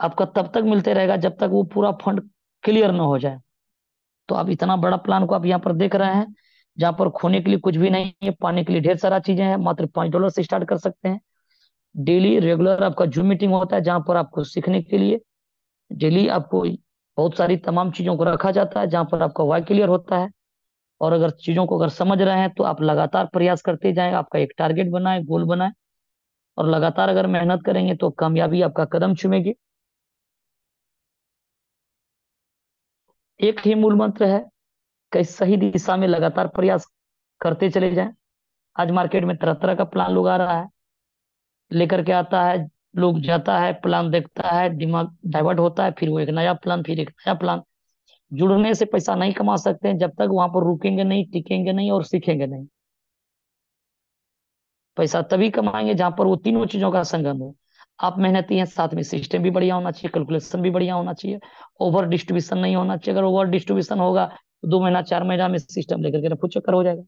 आपका तब तक मिलते रहेगा जब तक वो पूरा फंड क्लियर ना हो जाए तो आप इतना बड़ा प्लान को आप यहाँ पर देख रहे हैं जहां पर खोने के लिए कुछ भी नहीं है पाने के लिए ढेर सारा चीजें हैं मात्र पांच डॉलर से स्टार्ट कर सकते हैं डेली रेगुलर आपका जूम मीटिंग होता है जहां पर आपको सीखने के लिए डेली आपको बहुत सारी तमाम चीजों को रखा जाता है जहां पर आपका वाई क्लियर होता है और अगर चीजों को अगर समझ रहे हैं तो आप लगातार प्रयास करते जाए आपका एक टारगेट बनाए गोल बनाए और लगातार अगर मेहनत करेंगे तो कामयाबी आपका कदम चुमेगी एक ही मूल मंत्र है कि सही दिशा में लगातार प्रयास करते चले जाएं आज मार्केट में तरह तरह का प्लान लोग आ रहा है लेकर के आता है लोग जाता है प्लान देखता है दिमाग डाइवर्ट होता है फिर वो एक नया प्लान फिर एक नया प्लान जुड़ने से पैसा नहीं कमा सकते हैं जब तक वहां पर रुकेंगे नहीं टिकेंगे नहीं और सीखेंगे नहीं पैसा तभी कमाएंगे जहां पर वो तीनों चीजों का संगम हो आप मेहनती हैं साथ में सिस्टम भी बढ़िया होना चाहिए कैलकुलेशन भी बढ़िया होना चाहिए ओवर डिस्ट्रीब्यूशन नहीं होना चाहिए अगर ओवर डिस्ट्रीब्यूशन होगा तो दो महीना चार महीना में सिस्टम लेकर के कुछ चक्कर हो जाएगा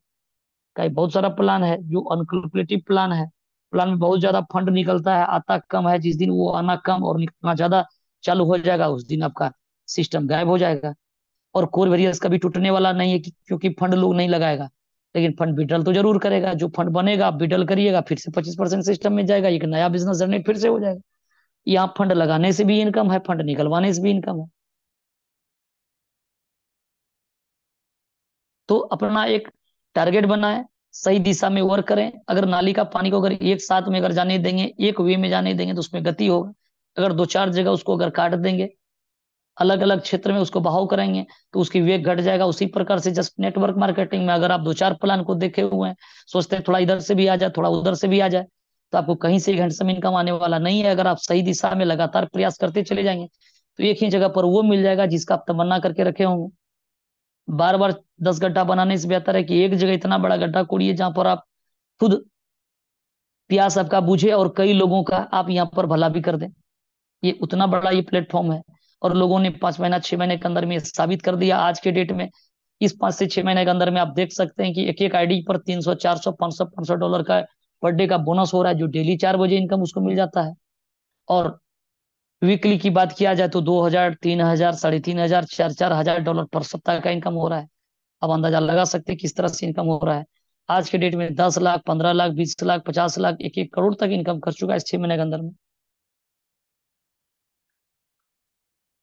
कई बहुत सारा प्लान है जो अनकैलकुलेटिव प्लान है प्लान में बहुत ज्यादा फंड निकलता है आता कम है जिस दिन वो आना कम और निकलना ज्यादा चालू हो जाएगा उस दिन आपका सिस्टम गायब हो जाएगा और कोर वेरियंस कभी टूटने वाला नहीं है क्योंकि फंड लोग नहीं लगाएगा लेकिन फंड विड्रल तो जरूर करेगा जो फंड बनेगा आप विड्रल करिएगा फिर से पच्चीस परसेंट सिस्टम में जाएगा एक नया बिजनेस जनरेट फिर से हो जाएगा यहाँ फंड लगाने से भी इनकम है फंड निकलवाने से भी इनकम है तो अपना एक टारगेट बनाए सही दिशा में वर्क करें अगर नाली का पानी को अगर एक साथ में अगर जाने देंगे एक वे में जाने देंगे तो उसमें गति होगा अगर दो चार जगह उसको अगर काट देंगे अलग अलग क्षेत्र में उसको बहाव कराएंगे तो उसकी वेग घट जाएगा उसी प्रकार से जस्ट नेटवर्क मार्केटिंग में अगर आप दो चार प्लान को देखे हुए हैं सोचते हैं थोड़ा इधर से भी आ जाए थोड़ा उधर से भी आ जाए तो आपको कहीं से हैंडसम इनकम आने वाला नहीं है अगर आप सही दिशा में लगातार प्रयास करते चले जाएंगे तो एक ही जगह पर वो मिल जाएगा जिसका आप तमन्ना करके रखे होंगे बार बार दस गड्ढा बनाने से बेहतर है कि एक जगह इतना बड़ा गड्ढा कोड़िए जहां पर आप खुद प्यास आपका बुझे और कई लोगों का आप यहाँ पर भला भी कर दें ये उतना बड़ा ये प्लेटफॉर्म है और लोगों ने पांच महीना छह महीने के अंदर में साबित कर दिया आज के डेट में इस पांच से छह महीने के अंदर में आप देख सकते हैं कि एक एक आईडी पर तीन सौ चार सौ पांच सौ पांच सौ डॉलर का पर डे का बोनस हो रहा है जो डेली चार बजे इनकम उसको मिल जाता है और वीकली की बात किया जाए तो दो हजार तीन हजार साढ़े तीन हजार चार चार हजार डॉलर पर सप्ताह का इनकम हो रहा है आप अंदाजा लगा सकते हैं किस तरह से इनकम हो रहा है आज के डेट में दस लाख पंद्रह लाख बीस लाख पचास लाख एक एक करोड़ तक इनकम कर चुका है इस छह महीने के अंदर में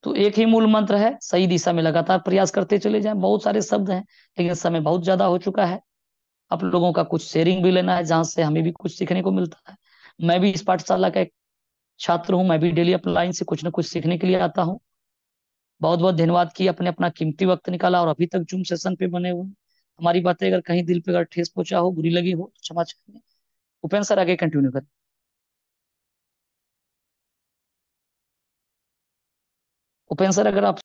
तो एक ही मूल मंत्र है सही दिशा में लगातार प्रयास करते चले जाएं बहुत सारे शब्द हैं लेकिन समय बहुत ज्यादा हो चुका है आप लोगों का कुछ शेयरिंग भी लेना है जहां से हमें भी कुछ सीखने को मिलता है मैं भी इस पाठशाला का एक छात्र हूँ मैं भी डेली अपलाइन से कुछ ना कुछ सीखने के लिए आता हूँ बहुत बहुत धन्यवाद की अपने अपना कीमती वक्त निकाला और अभी तक जूम सेशन पे बने हुए हमारी बातें अगर कहीं दिल पे अगर ठेस पहुंचा हो बुरी लगी हो तो क्षमा चाहिए उपेन्द्र सर आगे कंटिन्यू करें o pensar agora